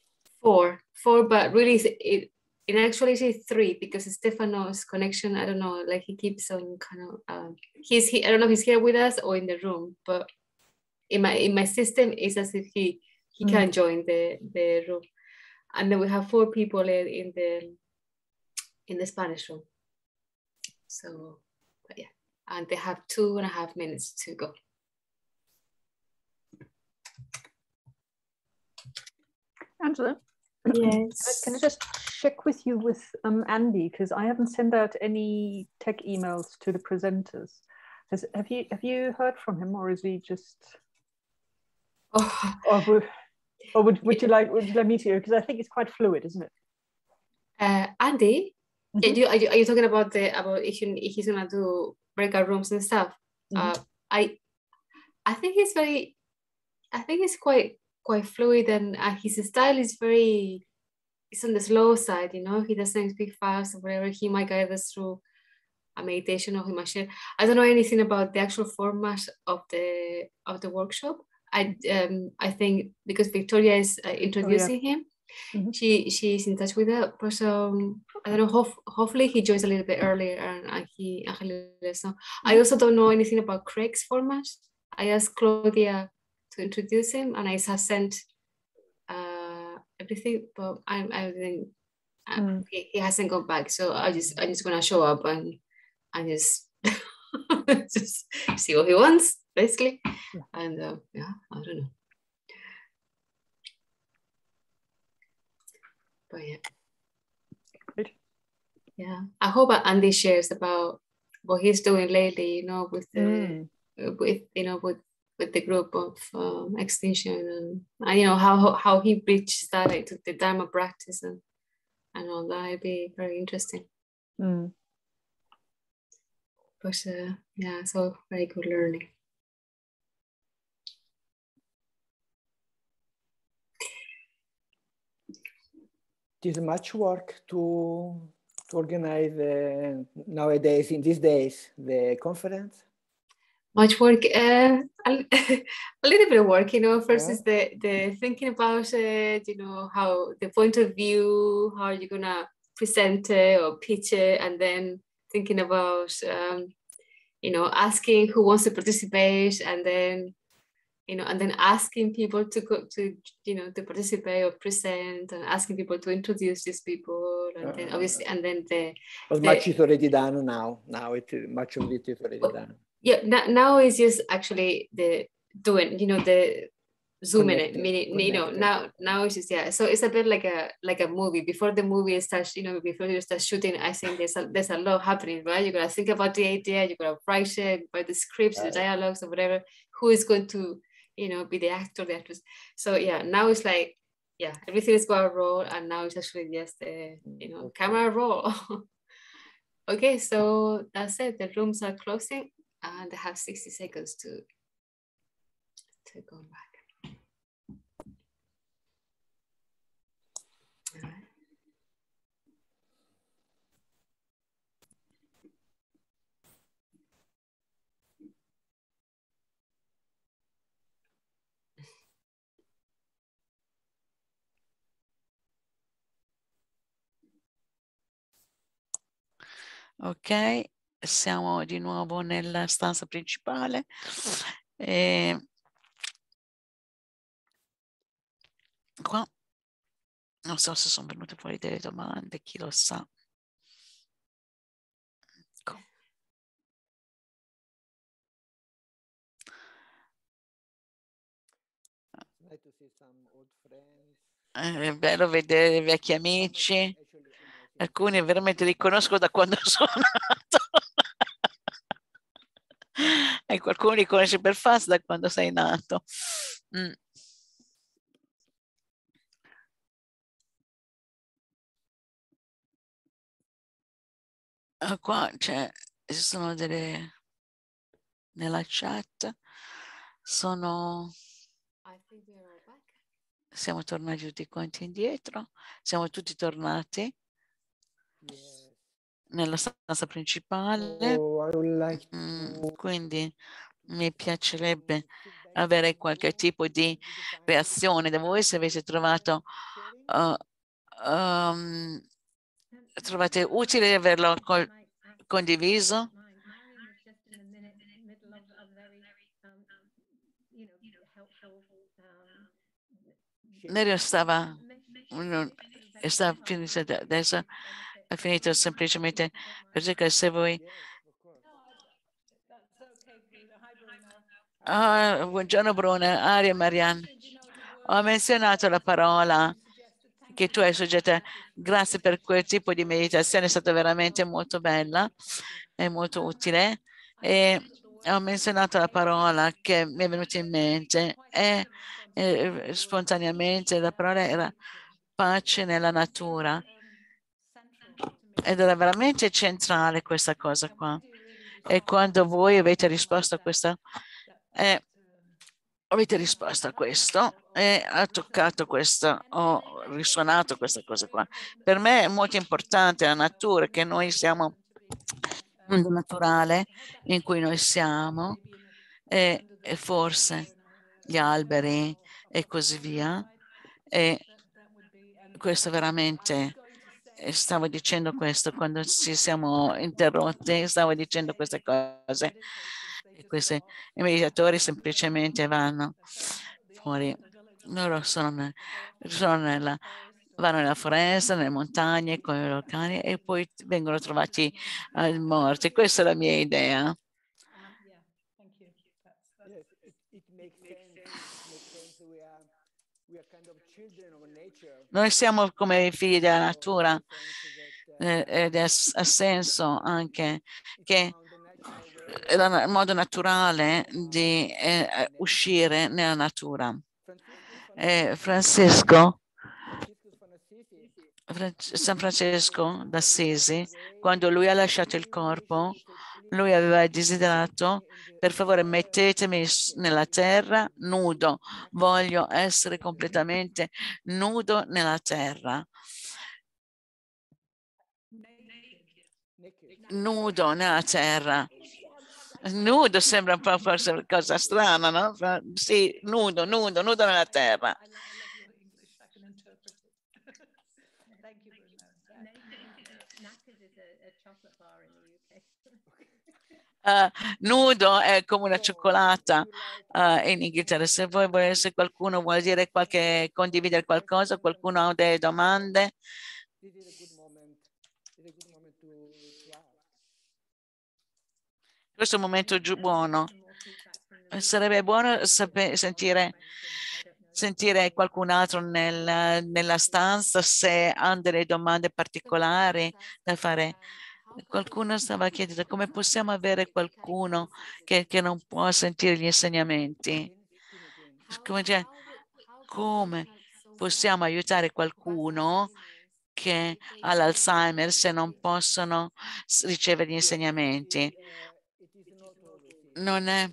Four, four, but really it, it actually three because Stefano's connection, I don't know, like he keeps on kind of, um, he's, he, I don't know he's here with us or in the room, but in my, in my system it's as if he, he mm. can't join the, the room. And then we have four people in, in the, in the Spanish room. So and they have two and a half minutes to go. Angela? Yes. Can I just check with you with um, Andy because I haven't sent out any tech emails to the presenters. Has, have you have you heard from him or is he just? Oh. Or, would, or would, would you like would you me to? Because I think it's quite fluid, isn't it? Uh, Andy, mm -hmm. are, you, are, you, are you talking about the about if, you, if he's gonna do breakout rooms and stuff. Mm-hmm. Uh, I I think he's very I think he's quite quite fluid and uh, his style is very it's on the slow side, you know, he doesn't speak fast or whatever. He might guide us through a meditation or he might share. I don't know anything about the actual format of the of the workshop. I um I think because Victoria is uh, introducing oh, yeah. him, Mm-hmm. She she's in touch with that person. I don't know. Hof, hopefully, he joins a little bit earlier, and, he and he I mm-hmm. also don't know anything about Craig's format. I asked Claudia to introduce him, and I sent uh, everything, but I I didn't. Mm. He, he, hasn't gone back, so I just I'm just gonna show up and and just just see what he wants basically, yeah. and uh, yeah, I don't know. but yeah. Good. Yeah, I hope Andy shares about what he's doing lately. You know, with the mm. with you know with with the group of um, extinction and, you know how how he bridges that like, to the Dharma practice and and all that. It'd be very interesting. Mm. But uh, yeah, so very good learning. it is much work to, to organize uh, nowadays, in these days, the conference. Much work, uh, a, little bit of work, you know. First yeah. is the, the thinking about it, you know, how the point of view, how you're gonna present it or pitch it, and then thinking about, um, you know, asking who wants to participate, and then you know, and then asking people to go to, you know, to participate or present, and asking people to introduce these people, and uh, then ah. obviously, and then the. But the, much is already done now. Now it much of it is already well, done. Yeah, now, now it's just actually the doing, you know, the zooming it meaning you know now now it's just yeah so it's a bit like a like a movie before the movie starts you know before you start shooting i think there's a there's a lot happening right you gotta think about the idea you gotta write it write the scripts right. the dialogues or whatever who is going to you know be the actor the actress so yeah now it's like yeah everything is about role and now it's actually just the you know camera roll okay so that's it the rooms are closing and they have 60 seconds to to go back ok siamo di nuovo nella stanza principale e ehm, qua non so se sono venute fuori delle domande chi lo sa ecco. eh, È bello vedere i vecchi amici alcuni veramente li conosco da quando sono nato. e ecco, qualcuno li conosce per fast da quando sei nato. Mm. Ah, qua c'è, cioè, ci sono delle nella chat sono siamo tornati tutti quanti indietro siamo tutti tornati nella stanza principale. Oh, mm, quindi mi piacerebbe avere qualche tipo di reazione da voi se avete trovato uh, um, trovate utile averlo col, condiviso. Nero stava, stava finendo um, adesso ho finito semplicemente per dire che se voi... Oh, buongiorno Bruno Aria Marianne. Ho menzionato la parola che tu hai soggetto Grazie per quel tipo di meditazione, è stata veramente molto bella e molto utile. E ho menzionato la parola che mi è venuta in mente e, e spontaneamente la parola era pace nella natura ed era veramente centrale questa cosa qua. E quando voi avete risposto a questa, eh, avete risposto a questo e ha toccato questa, ho risuonato questa cosa qua. Per me è molto importante la natura, che noi siamo mondo naturale in cui noi siamo e, e forse gli alberi e così via. E questo veramente stavo dicendo questo quando ci siamo interrotti, stavo dicendo queste cose. E questi mediatori semplicemente vanno fuori. Loro sono, sono nella, vanno nella foresta, nelle montagne con i loro cani e poi vengono trovati eh, morti. Questa è la mia idea. Noi siamo come i figli della natura eh. Eh, ed ha senso anche che è il modo naturale di eh, uscire nella natura. Eh, Francesco, San Francesco d'Assisi, quando lui ha lasciato il corpo, lui aveva desiderato, per favore mettetemi nella terra nudo, voglio essere completamente nudo nella terra. Nudo nella terra. Nudo sembra un po' forse una cosa strana, no? Sì, nudo, nudo, nudo nella terra. uh, nudo è come una cioccolata uh, in Inghilterra. Se voi volete, se qualcuno vuole dire qualche, condividere qualcosa, qualcuno ha delle domande. Questo è un momento eh, buono. Sarebbe buono sapere, sentire sentire qualcun altro nel, nella stanza se hanno delle domande particolari da fare. Qualcuno stava chiedendo come possiamo avere qualcuno che, che non può sentire gli insegnamenti. Come, cioè, come possiamo aiutare qualcuno che ha l'Alzheimer se non possono ricevere gli insegnamenti? Non è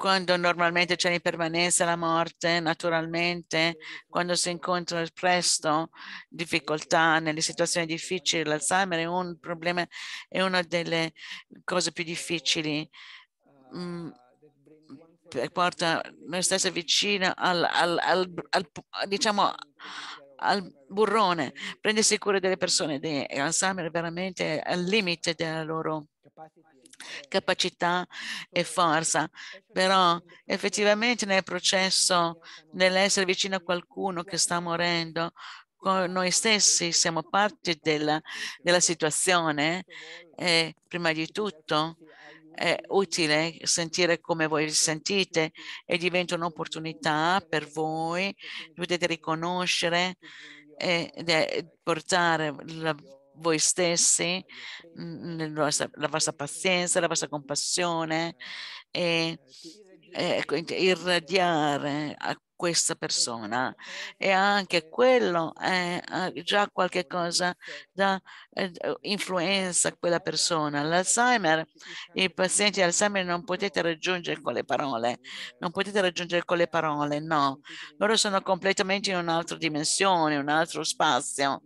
quando normalmente c'è l'impermanenza, la morte, naturalmente, quando si incontrano presto difficoltà nelle situazioni difficili, l'Alzheimer è un problema, è una delle cose più difficili. Mm, porta noi stessi vicino al, al, al, al diciamo, al burrone, prendersi cura delle persone di Alzheimer è veramente al limite della loro capacità e forza, però effettivamente nel processo, dell'essere vicino a qualcuno che sta morendo, noi stessi siamo parte della, della situazione e prima di tutto è utile sentire come voi vi sentite e diventa un'opportunità per voi, potete riconoscere e portare la voi stessi, nostro, la vostra pazienza, la vostra compassione e ecco, irradiare questa persona e esatto, anche quello è eh, già qualche cosa da eh, eh, influenza quella persona. L'Alzheimer, i pazienti di Alzheimer non potete raggiungere con le parole, non potete raggiungere con le parole, no. Loro sono completamente in un'altra dimensione, un altro spazio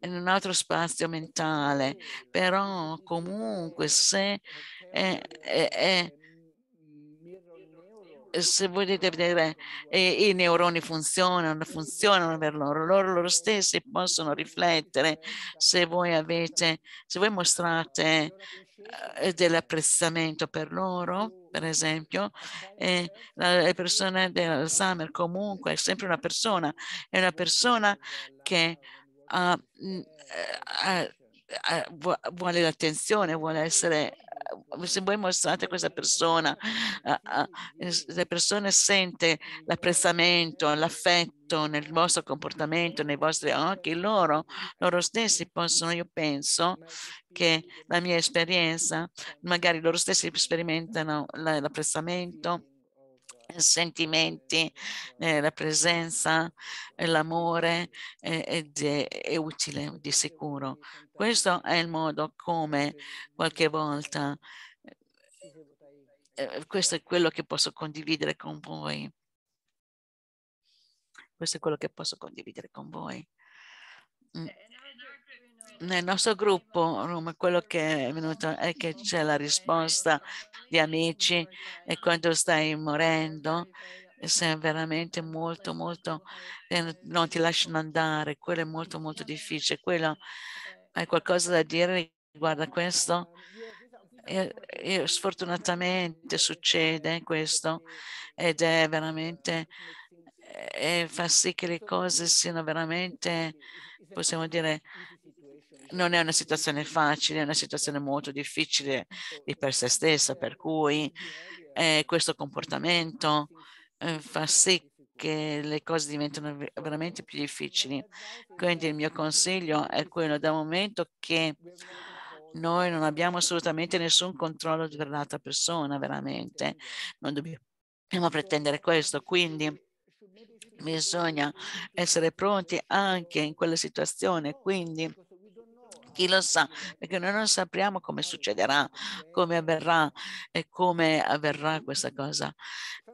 in un altro spazio mentale, però comunque se è, è, è se volete vedere eh, i neuroni funzionano, funzionano per loro, loro, loro stessi possono riflettere se voi avete, se voi mostrate eh, dell'apprezzamento per loro, per esempio, eh, la, la persona dell'Alzheimer comunque è sempre una persona, è una persona che ha, mm, eh, ha, ha, vuole l'attenzione, vuole essere Uhm, se voi mostrate questa persona, la persona sente l'apprezzamento, l'affetto nel vostro comportamento, nei vostri occhi, loro, loro stessi possono, io penso che la mia esperienza, magari loro stessi sperimentano l'apprezzamento sentimenti, eh, la presenza, eh, l'amore eh, è, è, utile di sicuro. Questo è il modo come qualche volta, eh, eh, questo è quello che posso condividere con voi. Questo è quello che posso condividere con voi. Mm nel nostro gruppo quello che è venuto è che c'è la risposta di amici e quando stai morendo sei veramente molto molto eh, non ti lasciano andare quello è molto molto difficile quello hai qualcosa da dire riguardo a questo e, e sfortunatamente succede questo ed è veramente eh, fa sì che le cose siano veramente possiamo dire non è una situazione facile, è una situazione molto difficile di per sé stessa, per cui eh, questo comportamento eh, fa sì che le cose diventino veramente più difficili. Quindi il mio consiglio è quello, da un momento che noi non abbiamo assolutamente nessun controllo per l'altra persona, veramente, non dobbiamo pretendere questo. Quindi bisogna essere pronti anche in quella situazione. Quindi chi lo sa, perché noi non sappiamo come succederà, come avverrà e come avverrà questa cosa.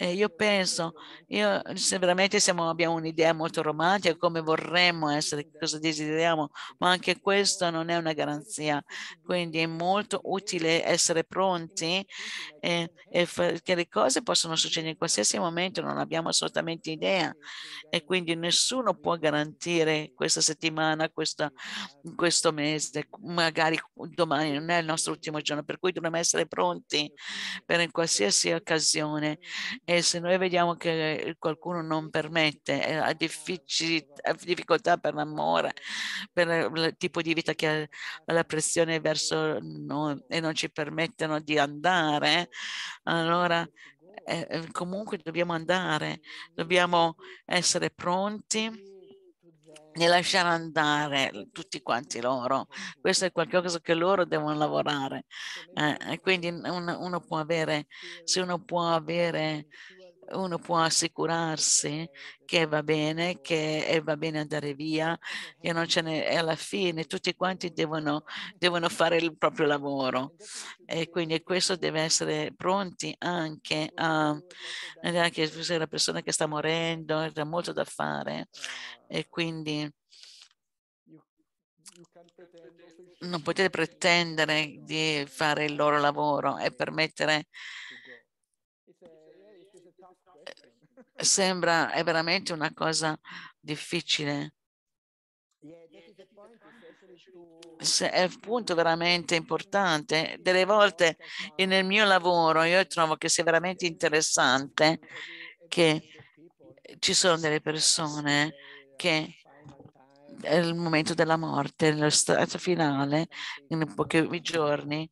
E io penso, io, se veramente siamo, abbiamo un'idea molto romantica, come vorremmo essere, cosa desideriamo, ma anche questo non è una garanzia. Quindi è molto utile essere pronti e, e che le cose possono succedere in qualsiasi momento, non abbiamo assolutamente idea. E quindi nessuno può garantire questa settimana, questa, questo mese, magari domani non è il nostro ultimo giorno, per cui dobbiamo essere pronti per in qualsiasi occasione e se noi vediamo che qualcuno non permette, eh, ha, difficoltà per l'amore, per il tipo di vita che ha la pressione verso noi e non ci permettono di andare, allora eh, eh comunque dobbiamo andare, dobbiamo essere pronti e lasciare andare tutti quanti loro. Questo è qualcosa che loro devono lavorare. Eh, quindi uno, uno, può avere, se uno può avere uno può assicurarsi che va bene, che va bene andare via, che non ce n'è alla fine, tutti quanti devono, devono fare il proprio lavoro e quindi questo deve essere pronti anche a anche se la persona che sta morendo, ha molto da fare e quindi non potete pretendere di fare il loro lavoro e permettere sembra, è veramente una cosa difficile. Se è un punto veramente importante. Delle volte nel mio lavoro io trovo che sia veramente interessante che ci sono delle persone che nel momento della morte, la strada finale, in pochi giorni,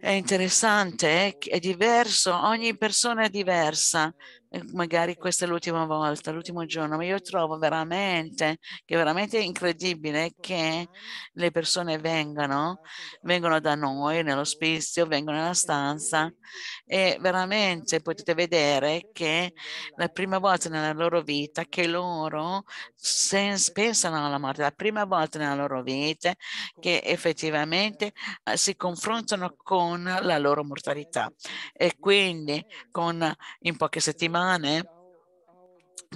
è interessante, eh, è diverso, ogni persona è diversa Ehm, magari questa è l'ultima volta, l'ultimo giorno, ma io trovo veramente che è veramente incredibile che le persone vengano, vengono da noi nell'ospizio, vengono nella stanza e veramente potete vedere che la prima volta nella loro vita che loro pensano alla morte, la prima volta nella loro vita che effettivamente eh, si confrontano con la loro mortalità e quindi con in poche settimane settimane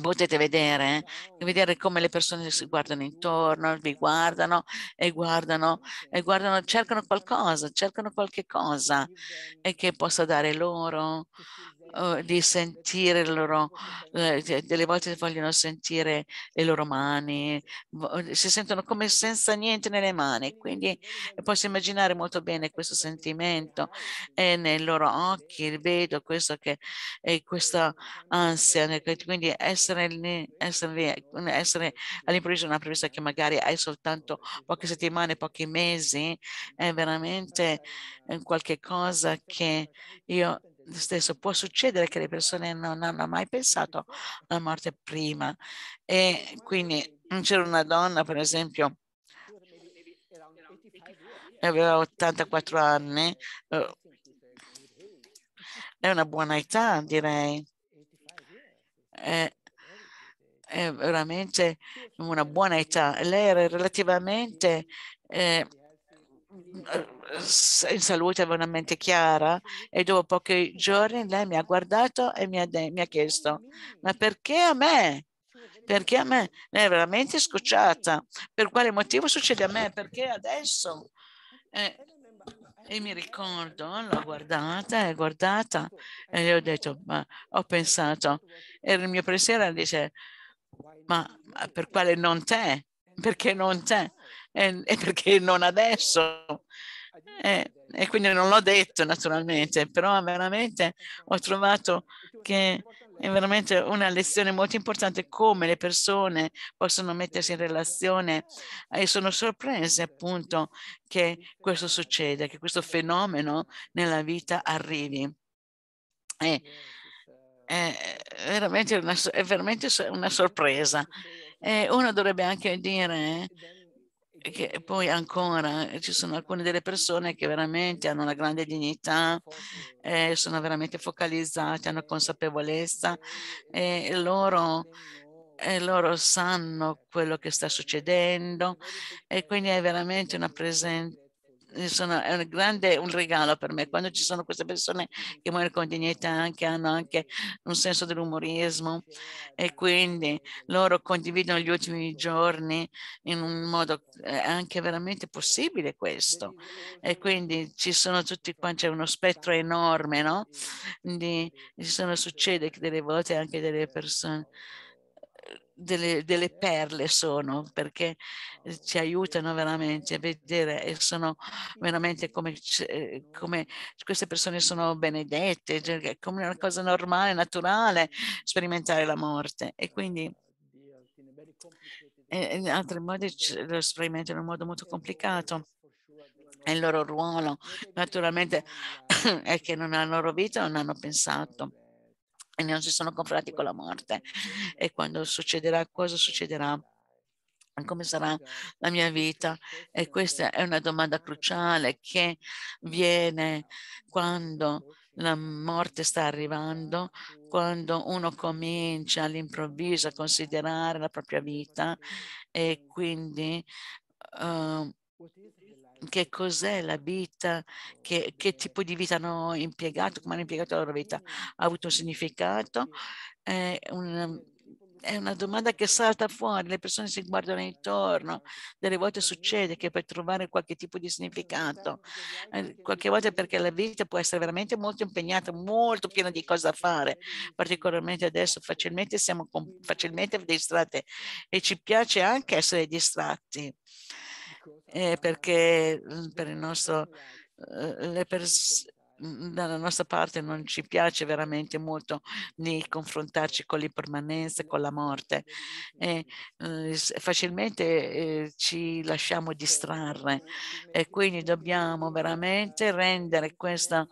potete vedere, eh, vedere come le persone si guardano intorno, vi guardano e guardano e guardano, cercano qualcosa, cercano qualche cosa e che possa dare loro eh, di sentire le loro, eh, delle volte vogliono sentire le loro mani, si sentono come senza niente nelle mani, quindi eh, posso immaginare molto bene questo sentimento e nei loro occhi vedo questo che è questa ansia, quindi essere, lì, essere, lì, essere all'improvviso una previsione che magari hai soltanto poche settimane, pochi mesi, è veramente qualcosa che io stesso può succedere che le persone non hanno mai pensato certo. alla morte prima e quindi c'era una donna per esempio aveva 84 anni eh, è una buona età direi è, è veramente una buona età lei era relativamente eh, in salute, aveva una mente chiara e dopo pochi giorni lei mi ha guardato e mi ha, mi ha chiesto ma perché a me? Perché a me? Lei è veramente scocciata. Per quale motivo succede a me? Perché adesso? Eh, e mi ricordo, l'ho guardata e guardata e le ho detto, ma ho pensato, e il mio pensiero dice, ma, ma per quale non te? Perché non te? eh, perché non adesso? Eh, e quindi non l'ho detto naturalmente, però veramente ho trovato che è veramente una lezione molto importante come le persone possono mettersi in relazione e sono sorprese appunto che questo succeda, che questo fenomeno nella vita arrivi. È, è, veramente, una, è veramente una sorpresa. E uno dovrebbe anche dire che poi ancora eh, ci sono alcune delle persone che veramente hanno una grande dignità, eh, sono veramente focalizzate, hanno consapevolezza e loro, eh, loro sanno quello che sta succedendo e quindi è veramente una presenza sono, è un grande un regalo per me quando ci sono queste persone che muoiono con dignità anche hanno anche un senso dell'umorismo e quindi loro condividono gli ultimi giorni in un modo eh, anche veramente possibile questo e quindi ci sono tutti quanti c'è uno spettro enorme no? Di, ci sono succede che delle volte anche delle persone delle, delle, perle sono perché eh, ci aiutano veramente a vedere e sono veramente come, eh, come queste persone sono benedette, cioè è come una cosa normale, naturale sperimentare la morte e quindi eh, in altri modi lo sperimentano in un modo molto complicato e il loro ruolo naturalmente è che nella loro vita non hanno pensato e non si sono confrontati con la morte. E quando succederà, cosa succederà? Come sarà la mia vita? E questa è una domanda cruciale che viene quando la morte sta arrivando, quando uno comincia all'improvviso a considerare la propria vita e quindi uh, che cos'è la vita, che, che, tipo di vita hanno impiegato, come hanno impiegato la loro vita, ha avuto un significato. È, un, è una domanda che salta fuori, le persone si guardano intorno, delle volte succede che per trovare qualche tipo di significato, eh, qualche volta perché la vita può essere veramente molto impegnata, molto piena di cose da fare, particolarmente adesso facilmente siamo facilmente distratte e ci piace anche essere distratti eh, perché mm, per il nostro, eh, le, pers dalla nostra parte non ci piace veramente molto di confrontarci con l'impermanenza, con la morte. E, eh, facilmente eh, ci lasciamo distrarre e quindi dobbiamo veramente rendere questa,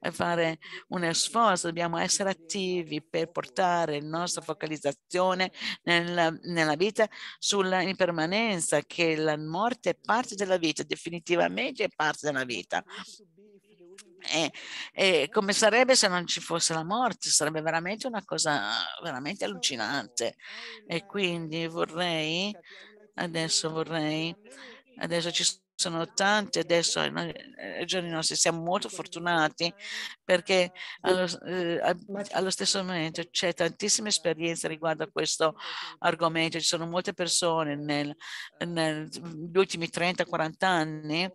eh, fare un sforzo, dobbiamo essere attivi per portare la nostra focalizzazione nella, nella vita sull'impermanenza, che la morte è parte della vita, definitivamente è parte della vita e, eh, e, eh, come sarebbe se non ci fosse la morte? Sarebbe veramente una cosa veramente allucinante. E quindi vorrei, adesso vorrei, adesso ci sono tante adesso eh, ai, giorni nostri siamo molto fortunati perché allo, eh, allo stesso momento c'è tantissima esperienza riguardo a questo argomento ci sono molte persone negli ultimi 30-40 anni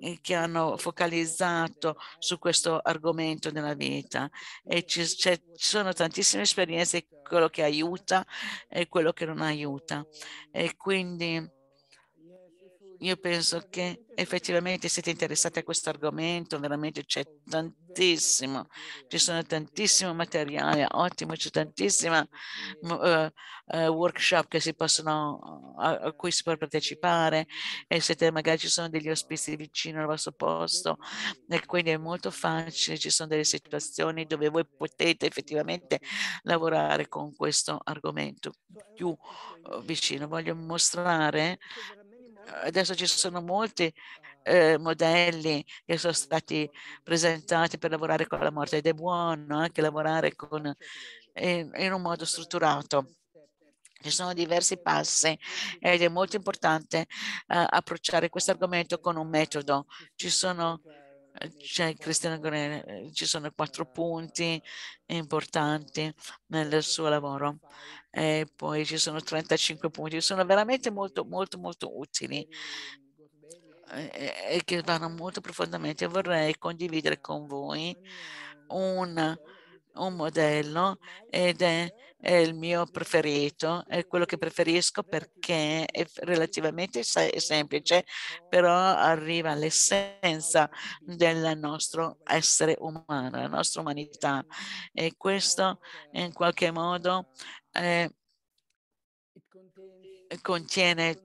eh, che hanno focalizzato su questo argomento nella vita e ci, ci sono tantissime esperienze quello che aiuta e quello che non aiuta e quindi io penso che effettivamente siete interessati a questo argomento, veramente c'è tantissimo, ci sono tantissimo materiale, ottimo, c'è tantissima uh, uh, workshop che si possono, a, a, cui si può partecipare e siete, magari ci sono degli ospiti vicino al vostro posto e quindi è molto facile, ci sono delle situazioni dove voi potete effettivamente lavorare con questo argomento più eh, vicino. Voglio mostrare adesso ci sono molti eh, modelli che sono stati presentati per lavorare con la morte ed è buono anche lavorare con, in, eh, in un modo strutturato. Ci sono diversi passi ed è molto importante eh, approcciare questo argomento con un metodo. Ci sono eh, c'è Cristina Gorene, eh, ci sono quattro punti importanti nel suo lavoro e poi ci sono 35 punti, sono veramente molto molto molto utili eh, e che vanno molto profondamente. Vorrei condividere con voi un un modello ed è, è il mio preferito, è quello che preferisco perché è relativamente semplice, però arriva all'essenza del nostro essere umano, la nostra umanità. E questo in qualche modo eh, contiene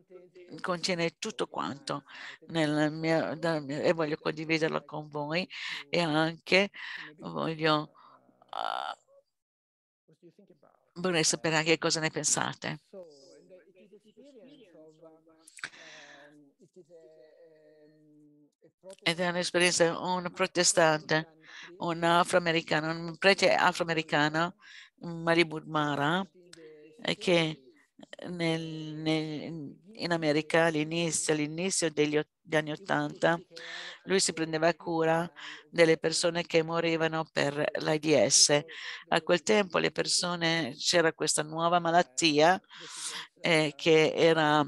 contiene tutto quanto mio, e voglio condividerlo con voi e anche voglio vorrei sapere anche cosa ne pensate. Um, um, Ed è un'esperienza, un protestante, un afroamericano, un prete afroamericano, Maribud Mara, che nel, nel, in America all'inizio, all degli 80 gli anni Ottanta. Lui si prendeva cura delle persone che morivano per l'AIDS. A quel tempo le persone, c'era questa nuova malattia eh, che era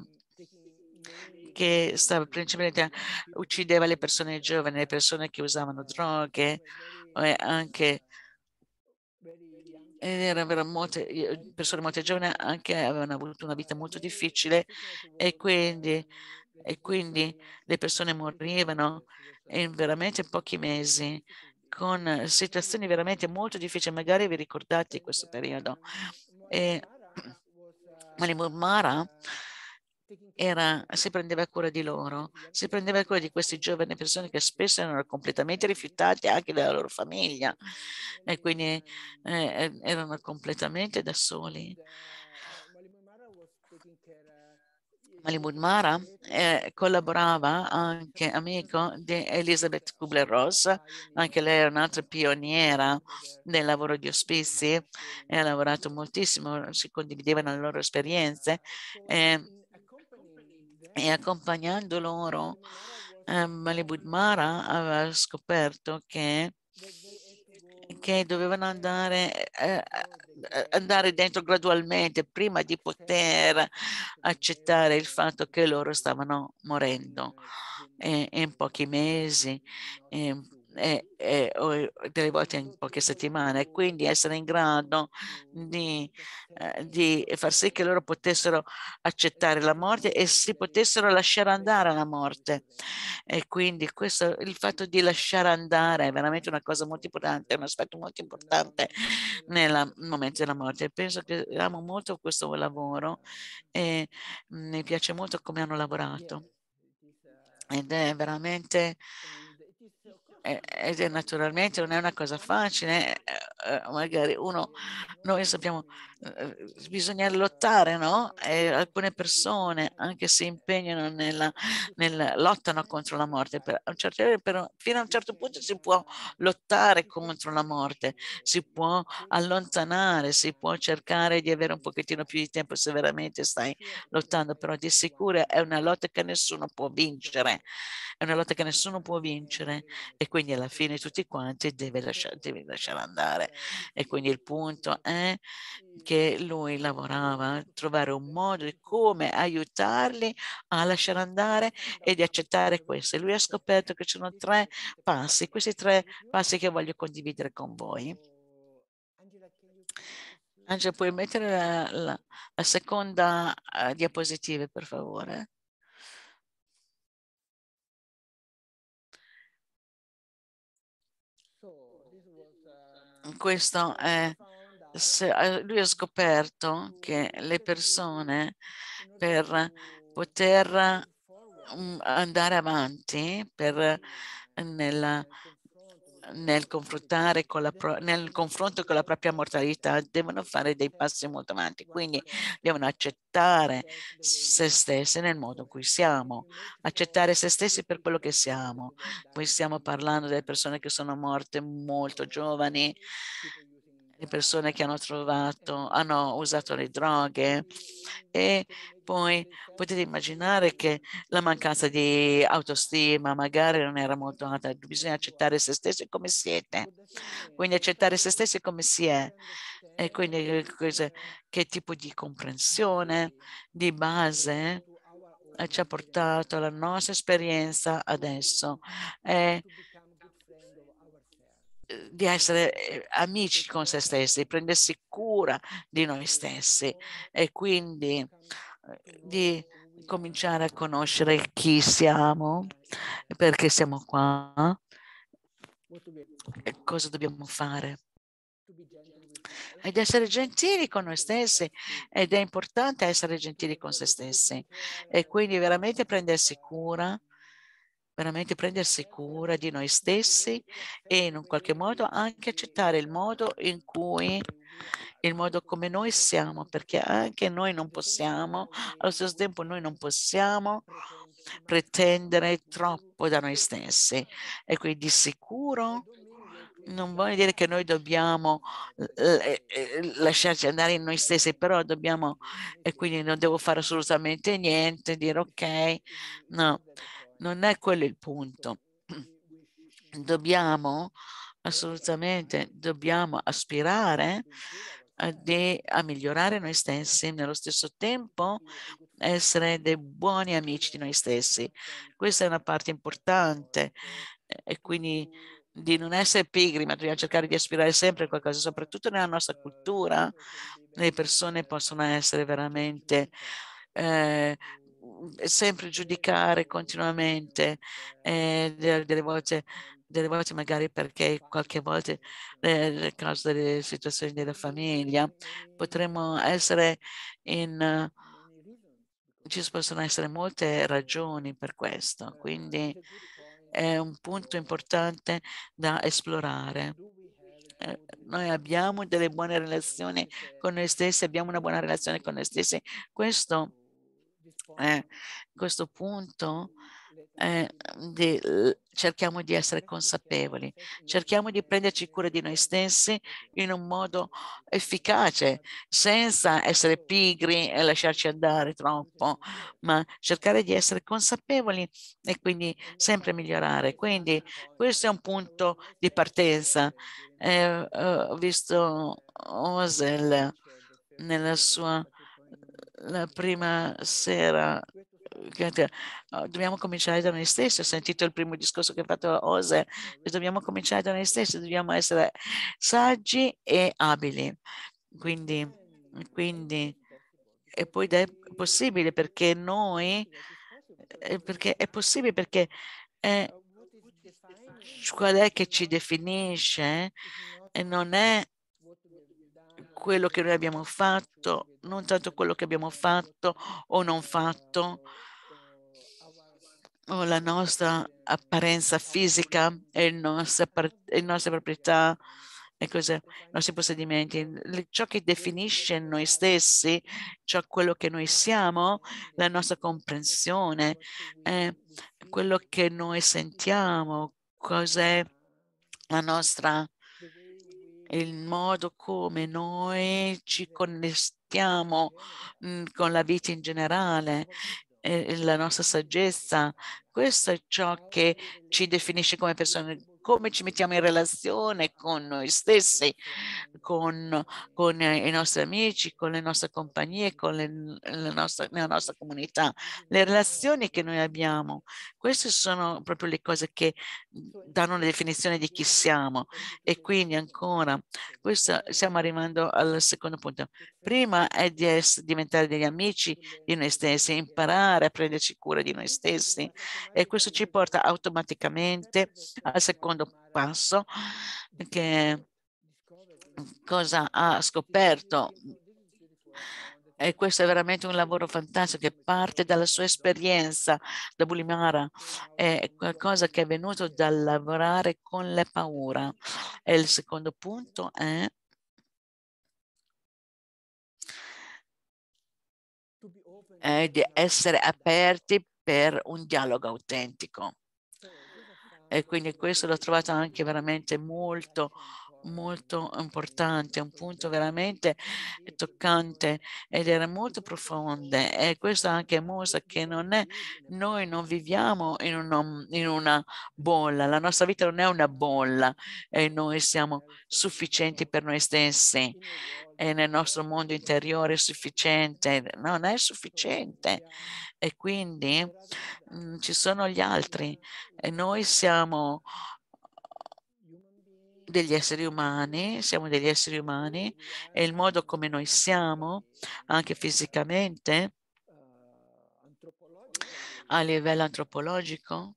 che stava, principalmente uccideva le persone giovani, le persone che usavano droghe, eh, anche eh, erano molte eh, persone molto giovani anche avevano avuto una vita molto difficile e quindi e quindi le persone morivano in veramente pochi mesi con situazioni veramente molto difficili. Magari vi ricordate questo periodo. E Malimur Mara era, si prendeva cura di loro, si prendeva cura di queste giovani persone che spesso erano completamente rifiutate anche dalla loro famiglia e quindi eh, er-, erano completamente da soli. Malimud Mara eh, collaborava anche amico di Elizabeth Kubler-Ross, anche lei è un'altra pioniera del lavoro di ospizi e ha lavorato moltissimo, si condividevano le loro esperienze eh, e accompagnando loro eh, Malimud Mara aveva scoperto che, che dovevano andare eh, eh, andare dentro gradualmente prima di poter accettare il fatto che loro stavano morendo. E in pochi mesi, in e, e, o, delle volte in poche settimane, e quindi essere in grado di, eh, di, far sì che loro potessero accettare la morte e si potessero lasciare andare alla morte. E quindi questo, il fatto di lasciare andare è veramente una cosa molto importante, è un aspetto molto importante nel momento della morte. Penso che amo molto questo lavoro e mi piace molto come hanno lavorato. Ed è veramente ed è naturalmente non è una cosa facile, eh, eh, magari uno, noi sappiamo eh, bisogna lottare, no? E alcune persone anche si impegnano nella, nella lottano contro la morte, per, certo, per, fino a un certo punto si può lottare contro la morte, si può allontanare, si può cercare di avere un pochettino più di tempo se veramente stai lottando, però di sicuro è una lotta che nessuno può vincere, è una lotta che nessuno può vincere e quindi alla fine tutti quanti devi lasciare, devi lasciare andare. E quindi il punto è che che lui lavorava, trovare un modo di come aiutarli a lasciare andare e di accettare questo. Lui ha scoperto che ci sono tre passi, questi tre passi che voglio condividere con voi. Angela, puoi mettere la, la, la seconda uh, diapositiva, per favore? Questo è se, eh, lui ha scoperto che le persone per poter mm, andare avanti per, nella, nel, la, nel, confronto con la propria mortalità devono fare dei passi molto avanti, quindi devono accettare se stessi nel modo in cui siamo, accettare se stessi per quello che siamo. Qui stiamo parlando delle persone che sono morte molto giovani, le persone che hanno trovato, hanno usato le droghe e poi potete immaginare che la mancanza di autostima magari non era molto alta, bisogna accettare se stessi come siete, quindi accettare se stessi come si è e quindi che tipo di comprensione di base eh, ci ha portato alla nostra esperienza adesso. E eh, di essere eh, amici con se stessi, di prendersi cura di noi stessi e quindi eh, di cominciare a conoscere chi siamo, perché siamo qua, cosa dobbiamo fare. E di essere gentili con noi stessi ed è importante essere gentili con se stessi e quindi veramente prendersi cura veramente prendersi cura di noi stessi e in un qualche modo anche accettare il modo in cui il modo come noi siamo, perché anche noi non possiamo, allo stesso tempo noi non possiamo pretendere troppo da noi stessi. E quindi di sicuro non voglio dire che noi dobbiamo eh, eh, lasciarci andare in noi stessi, però dobbiamo, e quindi non devo fare assolutamente niente, dire ok, no non è quello il punto. Dobbiamo assolutamente, dobbiamo aspirare a, a migliorare noi stessi, nello stesso tempo essere dei buoni amici di noi stessi. Questa è una parte importante eh, e quindi di non essere pigri, ma dobbiamo cercare di aspirare sempre a qualcosa, soprattutto nella nostra cultura. Le persone possono essere veramente eh, sempre giudicare continuamente eh, delle, volte, delle volte magari perché qualche volta eh, a causa delle situazioni della famiglia potremmo essere in ci possono essere molte ragioni per questo quindi è un punto importante da esplorare eh, noi abbiamo delle buone relazioni con noi stessi, abbiamo una buona relazione con noi stessi. Questo Certo. eh, questo punto eh, di, cerchiamo di essere consapevoli, cerchiamo di prenderci cura di noi certo. stessi in un modo efficace, certo. senza essere pigri e lasciarci andare troppo, ma cercare di essere consapevoli e quindi sempre migliorare. Quindi questo è un punto di partenza. Eh, ho visto Osel nella sua la prima sera ah, dobbiamo cominciare da noi stessi. Ho sentito il primo discorso che ha fatto Ose, dobbiamo cominciare da noi stessi, dobbiamo essere saggi e abili. Quindi, quindi e poi è possibile perché noi, eh, perché è possibile perché è, eh, qual è che ci definisce E non è quello che noi abbiamo fatto, non tanto quello che abbiamo fatto o non fatto, o la nostra apparenza fisica e le nostre, proprietà e cose, i nostri possedimenti, ciò che definisce noi stessi, ciò quello che noi siamo, la nostra comprensione, quello che noi sentiamo, cos'è la nostra il modo come noi ci connettiamo mhmm, con la vita in generale, eh, la nostra saggezza. Questo è ciò che ci definisce come persone come ci mettiamo in relazione con noi stessi, con, con eh, i nostri amici, con le nostre compagnie, con le, le nostre, la nostra comunità, le relazioni che noi abbiamo. Queste sono proprio le cose che danno una definizione di chi siamo. E quindi ancora, questo, stiamo arrivando al secondo punto. Prima è di essere, diventare degli amici di noi stessi, imparare a prenderci cura di noi stessi. E questo ci porta automaticamente al secondo secondo passo che mm, cosa ha scoperto e questo è veramente un lavoro fantastico che parte dalla sua esperienza da Bulimara, è qualcosa che è venuto dal lavorare con la paura. E il secondo punto è di essere aperti per un dialogo autentico e quindi questo l'ho trovato anche veramente molto molto importante, un punto veramente toccante ed era molto profondo e questo anche mostra che non è, noi non viviamo in una, in una bolla, la nostra vita non è una bolla e noi siamo sufficienti per noi stessi e nel nostro mondo interiore è sufficiente, non è sufficiente e quindi mh, mm, ci sono gli altri e noi siamo degli esseri umani, siamo degli esseri umani e il modo come noi siamo, anche fisicamente, a livello antropologico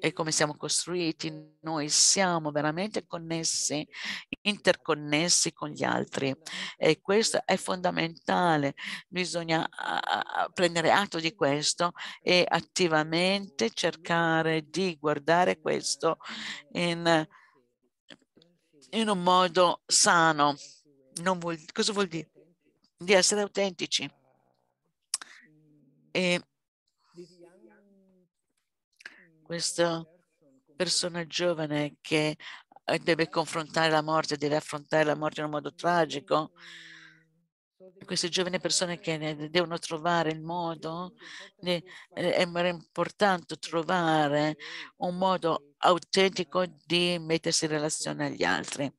e come siamo costruiti, noi siamo veramente connessi, interconnessi con gli altri e questo è fondamentale, bisogna prendere atto di questo e attivamente cercare di guardare questo in in un modo sano. Vuol, cosa vuol dire? Di essere autentici. E questa persona giovane che eh, deve confrontare la morte, deve affrontare la morte in un modo tragico, queste giovani persone che devono trovare il modo, eh, è importante trovare un modo autentico di mettersi in relazione agli altri.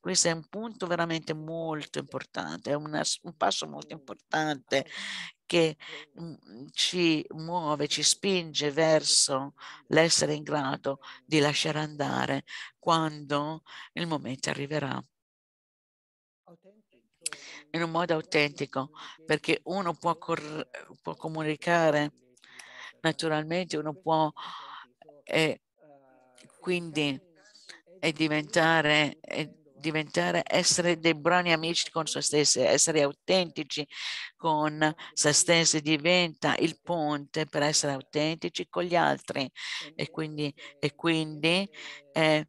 Questo è un punto veramente molto importante, è una, un passo molto importante che mm, ci muove, ci spinge verso l'essere in grado di lasciare andare quando il momento arriverà in un modo autentico, perché uno può, può comunicare naturalmente, uno può eh, quindi e diventare, è diventare, essere dei buoni amici con se stessi, essere autentici con se stessi diventa il ponte per essere autentici con gli altri e quindi, e quindi è,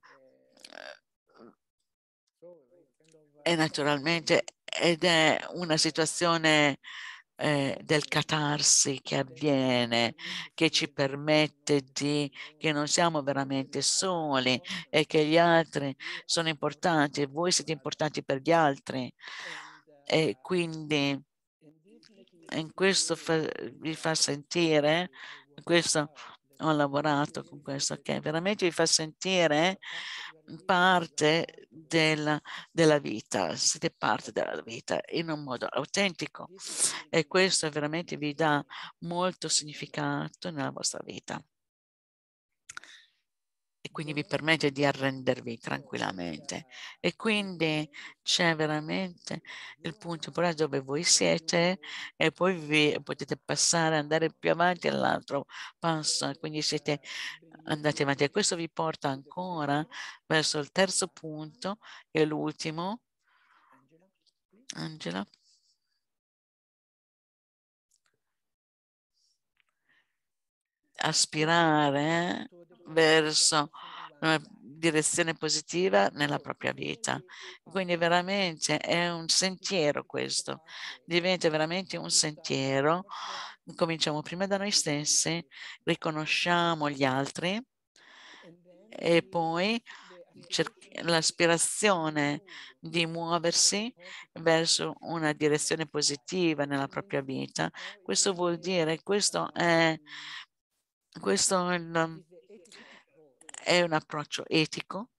e naturalmente ed è una situazione eh, del catarsi che avviene, che ci permette di che non siamo veramente soli e che gli altri sono importanti, voi siete importanti per gli altri. E quindi in questo fa, vi fa sentire, questo ho lavorato con questo, che veramente vi fa sentire mm, parte della, della, vita, siete parte della vita in un modo autentico e questo veramente vi dà molto significato nella vostra vita quindi vi permette di arrendervi tranquillamente. E quindi c'è veramente il punto però dove voi siete e poi vi potete passare, andare più avanti all'altro passo, quindi siete andati avanti. E questo vi porta ancora verso il terzo punto e l'ultimo. Angela. aspirare eh? verso una direzione positiva nella propria vita. Quindi veramente è un sentiero questo, diventa veramente un sentiero. Cominciamo prima da noi stessi, riconosciamo gli altri e poi l'aspirazione di muoversi verso una direzione positiva nella propria vita. Questo vuol dire, questo è, questo è il, è un approccio etico.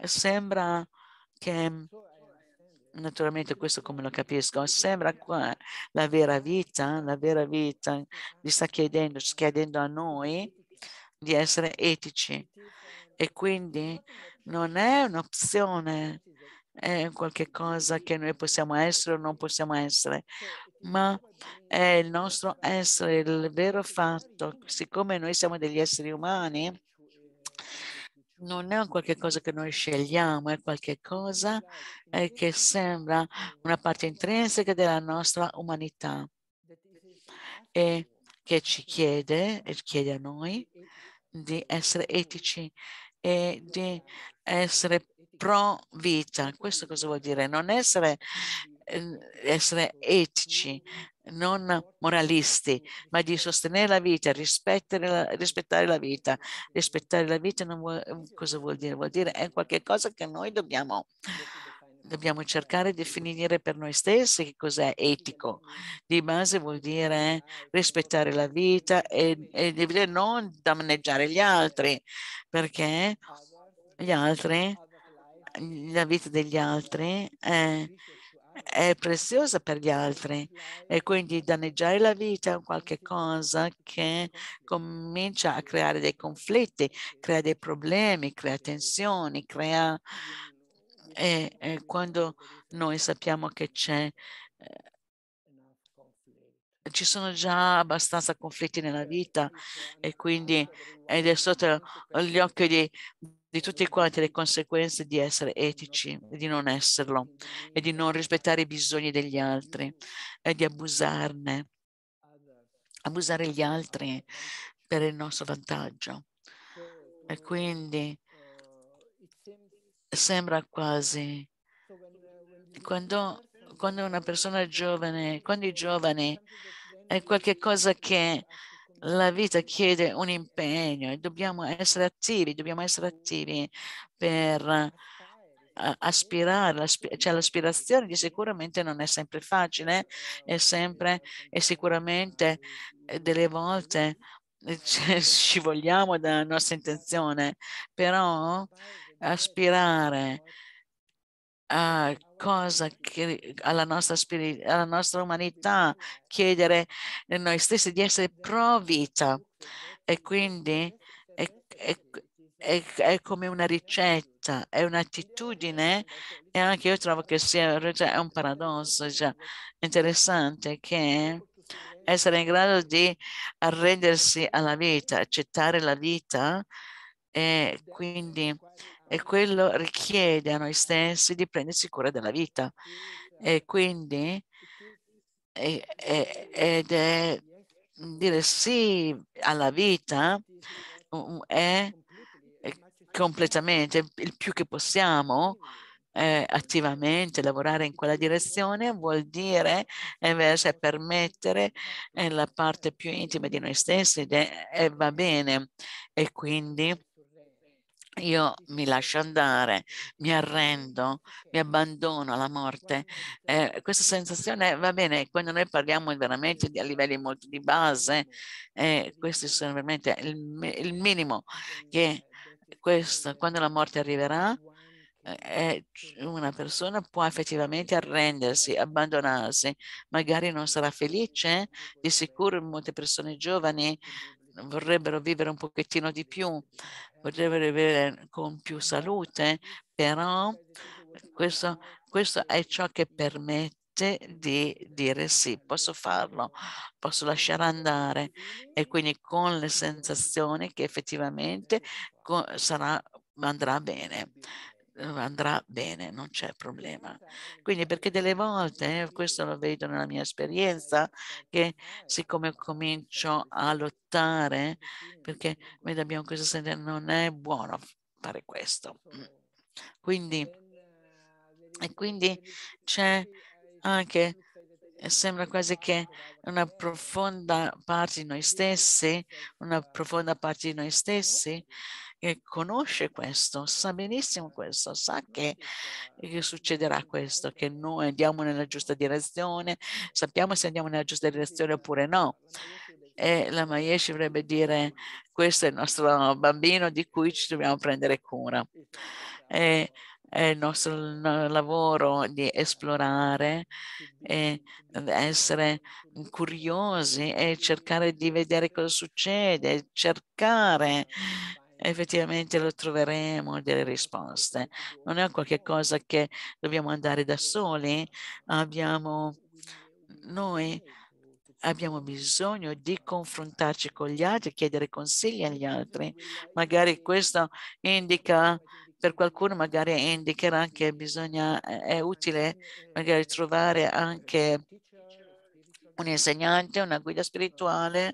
Eh, sembra che, mm, naturalmente questo come lo capisco, sembra qua la vera vita, la vera vita vi sta chiedendo, chiedendo a noi di essere etici e quindi non è un'opzione, è qualcosa che noi possiamo essere o non possiamo essere, ma è il nostro essere, il vero fatto. Siccome noi siamo degli esseri umani, non è un qualche cosa che noi scegliamo, è qualcosa eh, che sembra una parte intrinseca della nostra umanità e che ci chiede, e chiede a noi, di essere etici e di essere pro vita. Questo cosa vuol dire? Non essere, eh, essere etici, non moralisti, ma di sostenere la vita, rispettare la, rispettare la vita. Rispettare la vita vuol, cosa vuol dire? Vuol dire è qualcosa che noi dobbiamo, dobbiamo cercare di definire per noi stessi che cos'è etico. Di base vuol dire rispettare la vita e, e non danneggiare gli altri, perché gli altri, la vita degli altri è è preziosa per gli altri e quindi danneggiare la vita è qualcosa che comincia a creare dei conflitti, crea dei problemi, crea tensioni, crea... E, e quando noi sappiamo che c'è eh, ci sono già abbastanza conflitti nella vita e quindi ed è sotto gli occhi di, di tutte quante le conseguenze di essere etici e di non esserlo e di non rispettare i bisogni degli altri e di abusarne, abusare gli altri per il nostro vantaggio. E quindi sembra quasi quando, quando una persona giovane, quando i giovani è qualcosa che la vita chiede un impegno e dobbiamo essere attivi, dobbiamo essere attivi per eh, aspirare, cioè l'aspirazione di sicuramente non è sempre facile, è sempre e sicuramente eh, delle volte eh, ci cioè, vogliamo dalla nostra intenzione, però aspirare uh, cosa che alla nostra, spiri- alla nostra umanità chiedere noi stessi di essere pro vita e quindi è, è, è, è come una ricetta, è un'attitudine e anche io trovo che sia cioè, un paradosso già cioè, interessante che essere in grado di arrendersi alla vita, accettare la vita e quindi e quello richiede a noi stessi di prendersi cura della vita. E quindi e, e, ed è dire sì alla vita è completamente il più che possiamo eh, attivamente lavorare in quella direzione vuol dire invece permettere eh, la parte più intima di noi stessi e eh, va bene e quindi io mi lascio andare, mi arrendo, mi abbandono alla morte. Eh, questa sensazione va bene quando noi parliamo veramente di, a livelli molto di base, eh, questo è veramente il, il minimo che questo, quando la morte arriverà, eh, eh una persona può effettivamente arrendersi, abbandonarsi, magari non sarà felice, di sicuro molte persone giovani vorrebbero vivere un pochettino di più, vorrebbero vivere con più salute, però questo, questo è ciò che permette di dire sì, posso farlo, posso lasciare andare e quindi con le sensazioni che effettivamente sarà, andrà bene andrà bene, non c'è problema. Quindi perché delle volte, questo lo vedo nella mia esperienza, che siccome comincio a lottare, perché noi abbiamo questa sentenza, non è buono fare questo. Quindi, e quindi c'è anche sembra quasi che una profonda parte di noi stessi, una profonda parte di noi stessi conosce questo, sa benissimo questo, sa che, che, succederà questo, che noi andiamo nella giusta direzione, sappiamo se andiamo nella giusta direzione oppure no. E la Maieshi vorrebbe dire questo è il nostro bambino di cui ci dobbiamo prendere cura. E, è il nostro lavoro di esplorare e essere curiosi e cercare di vedere cosa succede, cercare effettivamente lo troveremo delle risposte. Non è qualcosa che dobbiamo andare da soli, abbiamo noi abbiamo bisogno di confrontarci con gli altri, chiedere consigli agli altri. Magari questo indica per qualcuno magari indicherà che bisogna, eh, è utile magari trovare anche un insegnante, una guida spirituale,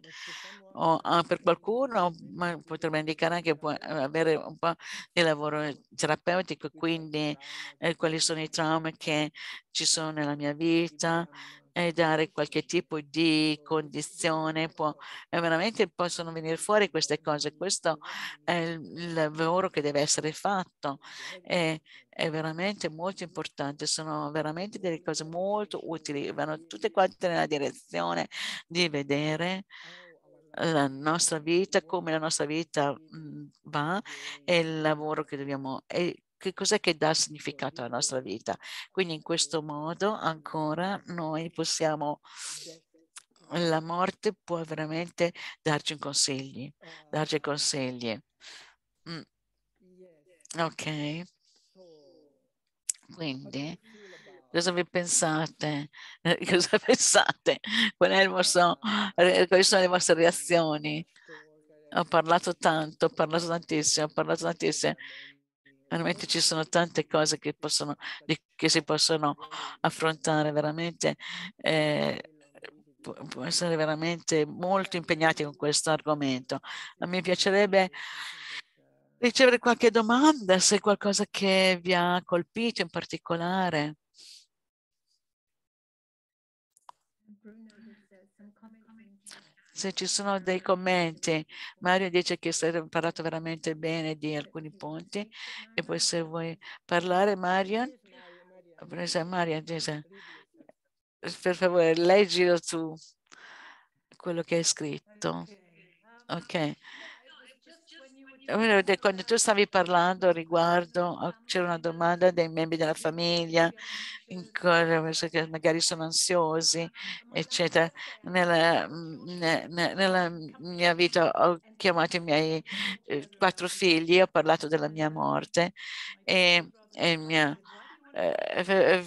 o per qualcuno, ma potrebbe indicare anche può eh, avere un po' di lavoro eh, terapeutico, quindi eh, quali sono i traumi che ci sono nella mia vita e dare qualche tipo di condizione, può, eh, veramente possono venire fuori queste cose, questo è il lavoro che deve essere fatto, è, è veramente molto importante, sono veramente delle cose molto utili, vanno tutte quante nella direzione di vedere la nostra vita, come la nostra vita mhmm, va e il lavoro che dobbiamo e che cos'è che dà significato alla nostra vita. Quindi in questo modo ancora noi possiamo la morte può veramente darci un consigli, darci consigli. Mm. Ok. Quindi Cosa vi pensate? Eh, cosa pensate? Vostro, eh, quali sono le vostre reazioni? Ho parlato tanto, ho parlato tantissimo, ho parlato tantissimo. Veramente ci sono tante cose che, possono, che si possono affrontare, veramente. Eh, può essere veramente molto impegnati con questo argomento. Mi piacerebbe ricevere qualche domanda, se qualcosa che vi ha colpito in particolare. se ci sono dei commenti. Mario dice che si è parlato veramente bene di alcuni punti e poi se vuoi parlare Mario, Mario dice, per favore leggilo tu quello che hai scritto. Ok quando tu stavi parlando riguardo, c'era una domanda dei membri della famiglia, che magari sono ansiosi, eccetera. Nella, mm, nella, mia vita ho chiamato i miei eh, quattro figli, ho parlato della mia morte e, e mia eh, eh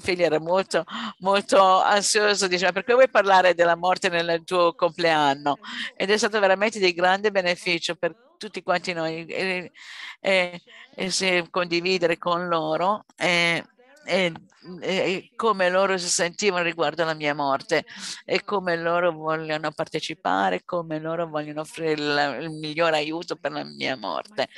figlio era molto, molto ansioso, diceva perché vuoi parlare della morte nel tuo compleanno? Ed è stato veramente di grande beneficio per tutti quanti noi eh, eh, eh condividere con loro e eh, eh, Mm, e come loro si sentivano riguardo alla mia morte e come loro vogliono partecipare, come loro vogliono offrire il, il miglior aiuto per la mia morte.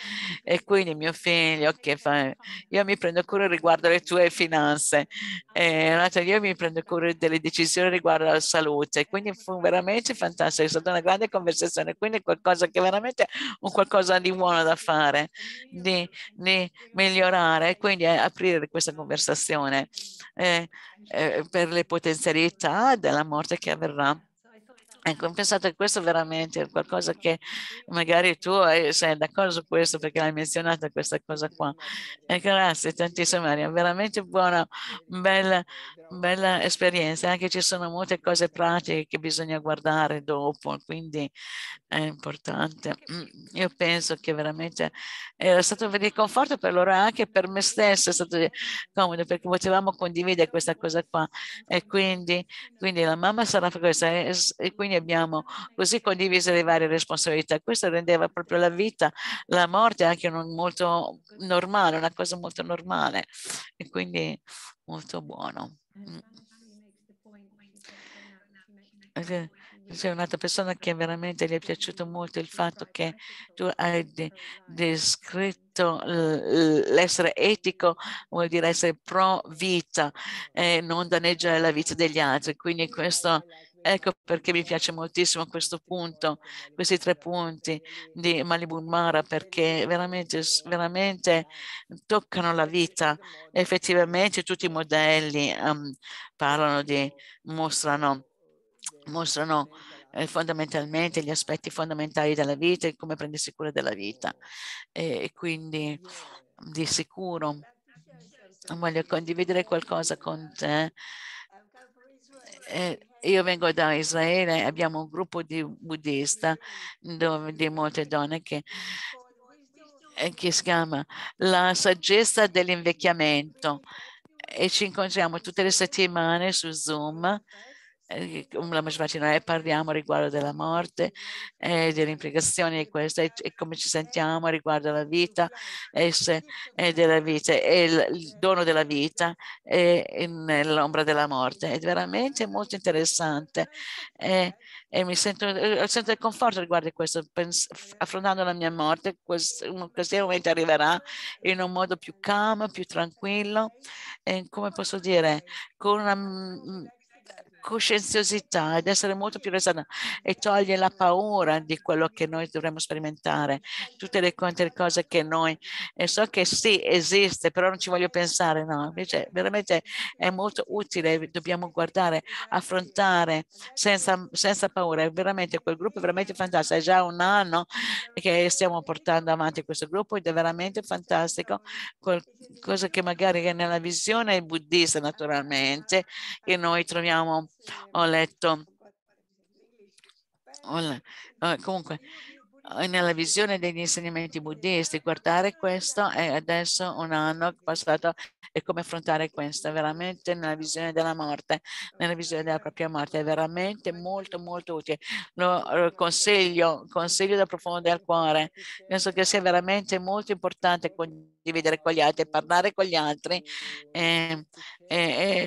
E quindi mio figlio che fa, io mi prendo cura riguardo alle tue finanze, e l'altro io mi prendo cura delle decisioni riguardo alla salute. Quindi fu veramente fantastico, è stata una grande conversazione, quindi qualcosa che veramente un qualcosa di buono da fare, di, di migliorare, quindi eh, aprire questa conversazione eh, eh, per le potenzialità della morte che avverrà. Ecco, ho pensato che questo veramente è qualcosa che magari tu sei d'accordo su questo perché l'hai menzionata questa cosa qua. E eh, grazie tantissimo Maria, veramente buona, bella, bella esperienza. Anche ci sono molte cose pratiche che bisogna guardare dopo, quindi è importante. Mm, io penso che veramente era stato di conforto per loro e anche per me stesso è stato comodo perché potevamo condividere questa cosa qua. E quindi, quindi la mamma sarà questa. E quindi quindi abbiamo così condiviso le varie responsabilità. Questo rendeva proprio la vita, la morte anche molto normale, una cosa molto normale e quindi molto buono. Mm. C'è un'altra persona che veramente gli è piaciuto molto il fatto che tu hai descritto l'essere etico, vuol dire essere pro vita e non danneggiare la vita degli altri. Quindi questo Ecco perché mi piace moltissimo questo punto, questi tre punti di Malibu Mara, perché veramente, veramente toccano la vita. Effettivamente tutti i modelli um, parlano di, mostrano, mostrano eh, fondamentalmente gli aspetti fondamentali della vita e come prendersi cura della vita. E, e quindi di sicuro voglio condividere qualcosa con te. E, eh, io vengo da Israele, abbiamo un gruppo di buddista dove, di molte donne che, eh, che si chiama La saggezza dell'invecchiamento e ci incontriamo tutte le settimane su Zoom eh, la maggior eh, parliamo riguardo della morte, eh, delle implicazioni di questa e, e, come ci sentiamo riguardo alla vita e, eh, se, e della vita e il, il dono della vita e, nell'ombra della morte. È veramente molto interessante e, mi sento, sento il conforto riguardo a questo, pens- affrontando la mia morte, questo, questo momento arriverà in un modo più calmo, più tranquillo e come posso dire, con una mm, coscienziosità ed essere molto più resana e toglie la paura di quello che noi dovremmo sperimentare, tutte le, le cose che noi, e so che sì, esiste, però non ci voglio pensare, no, invece veramente è molto utile, dobbiamo guardare, affrontare senza, senza paura, è veramente quel gruppo è veramente fantastico, è già un anno che stiamo portando avanti questo gruppo ed è veramente fantastico, qualcosa che magari è nella visione buddista naturalmente, che noi troviamo un ho letto, eh, comunque eh, nella visione degli insegnamenti buddisti, guardare questo è adesso un anno passato e come affrontare questa veramente nella visione della morte, nella visione della propria morte. È veramente molto, molto utile. Lo consiglio, consiglio dal profondo del cuore. Penso che sia veramente molto importante condividere con gli altri, parlare con gli altri e, ehm, e,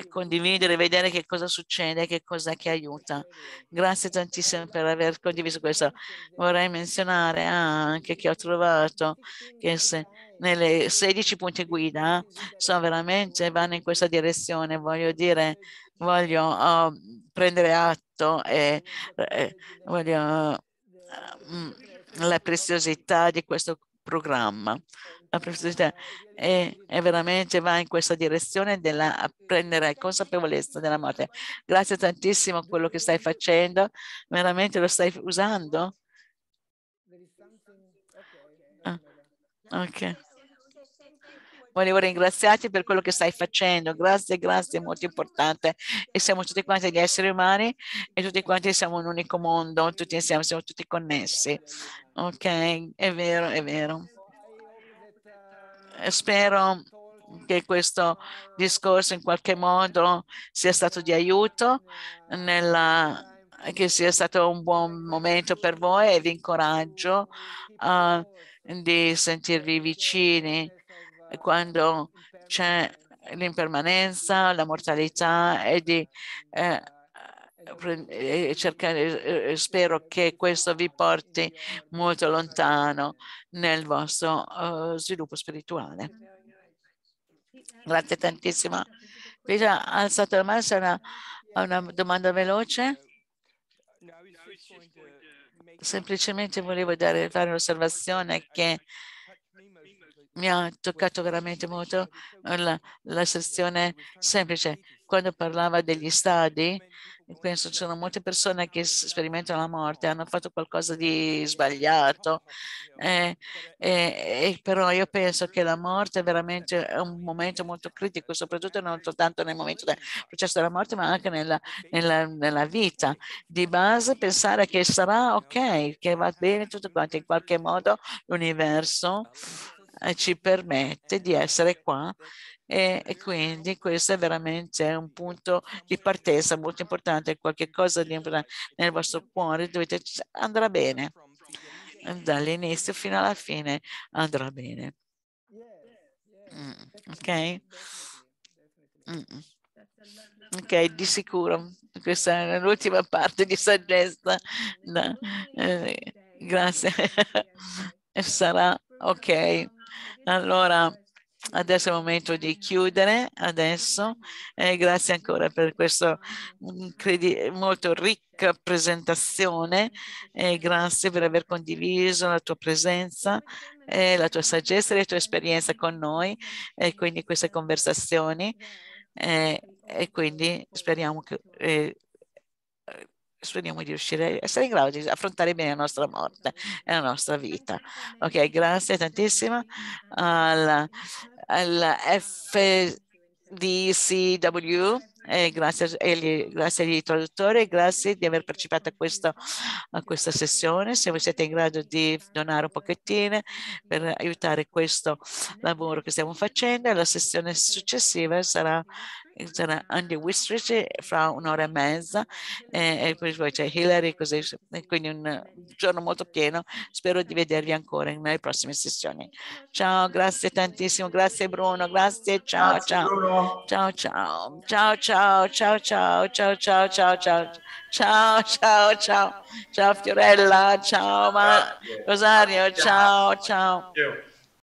e condividere, vedere che cosa succede, che cosa che aiuta. Grazie tantissimo per aver condiviso questo. Vorrei menzionare anche che ho trovato che se nelle 16 punti guida sono veramente, vanno in questa direzione, voglio dire, voglio oh, prendere atto e eh, voglio uh, la preziosità di questo programma. La preziosità è, è, veramente va in questa direzione della prendere consapevolezza della morte. Grazie tantissimo a quello che stai facendo, veramente lo stai usando Ok. Volevo ringraziarti per quello che stai facendo, grazie, grazie, è molto importante. E siamo tutti quanti gli esseri umani e tutti quanti siamo un unico mondo, tutti insieme, siamo tutti connessi. Ok, è vero, è vero. Spero che questo discorso in qualche modo sia stato di aiuto, nella, che sia stato un buon momento per voi e vi incoraggio a uh, di sentirvi vicini quando c'è l'impermanenza, la mortalità e di eh, cercare, eh, spero che questo vi porti molto lontano nel vostro uh, sviluppo spirituale. Grazie tantissimo. Luisa ha alzato la mano, se ha una, una domanda veloce semplicemente volevo dare, fare un'osservazione che mi ha toccato veramente molto eh, la, la sezione semplice. Quando parlava degli stadi, penso ci sono molte persone che sperimentano la morte, hanno fatto qualcosa di sbagliato, eh, eh, però io penso che la morte è veramente un momento molto critico, soprattutto non soltanto nel momento del processo della morte, ma anche nella, nella, nella vita. Di base pensare che sarà ok, che va bene tutto quanto, in qualche modo l'universo eh, ci permette di essere qua e, e, quindi questo è veramente un punto di partenza molto importante, qualche cosa rientra nel vostro cuore, dovete, andrà bene, dall'inizio fino alla fine andrà bene. Mm, ok? Mm. Ok, di sicuro, questa è l'ultima parte di saggezza. No. Eh, grazie. Sarà ok. Allora, Adesso è il momento di chiudere, adesso. Eh, grazie ancora per questa mm, molto ricca presentazione. Eh, grazie per aver condiviso la tua presenza, eh, la tua saggezza e la tua esperienza con noi e quindi queste conversazioni. e quindi speriamo che speriamo di riuscire a essere in grado di affrontare bene la nostra morte e la nostra vita. Ok, grazie tantissimo alla all'FDCW. Eh, grazie, agli, grazie, agli traduttori, grazie di aver partecipato a, questo, a, questa sessione. Se voi siete in grado di donare un pochettino per aiutare questo lavoro che stiamo facendo, la sessione successiva sarà sarà anche Wistrich fra un'ora e mezza e poi c'è Hillary così, quindi un giorno molto pieno spero di vedervi ancora nelle prossime sessioni ciao grazie tantissimo grazie Bruno grazie ciao grazie, ciao. Bruno. ciao ciao ciao ciao ciao ciao ciao ciao ciao ciao ciao ciao ciao ciao Fiorella ciao Ma Rosario ciao ciao, ciao.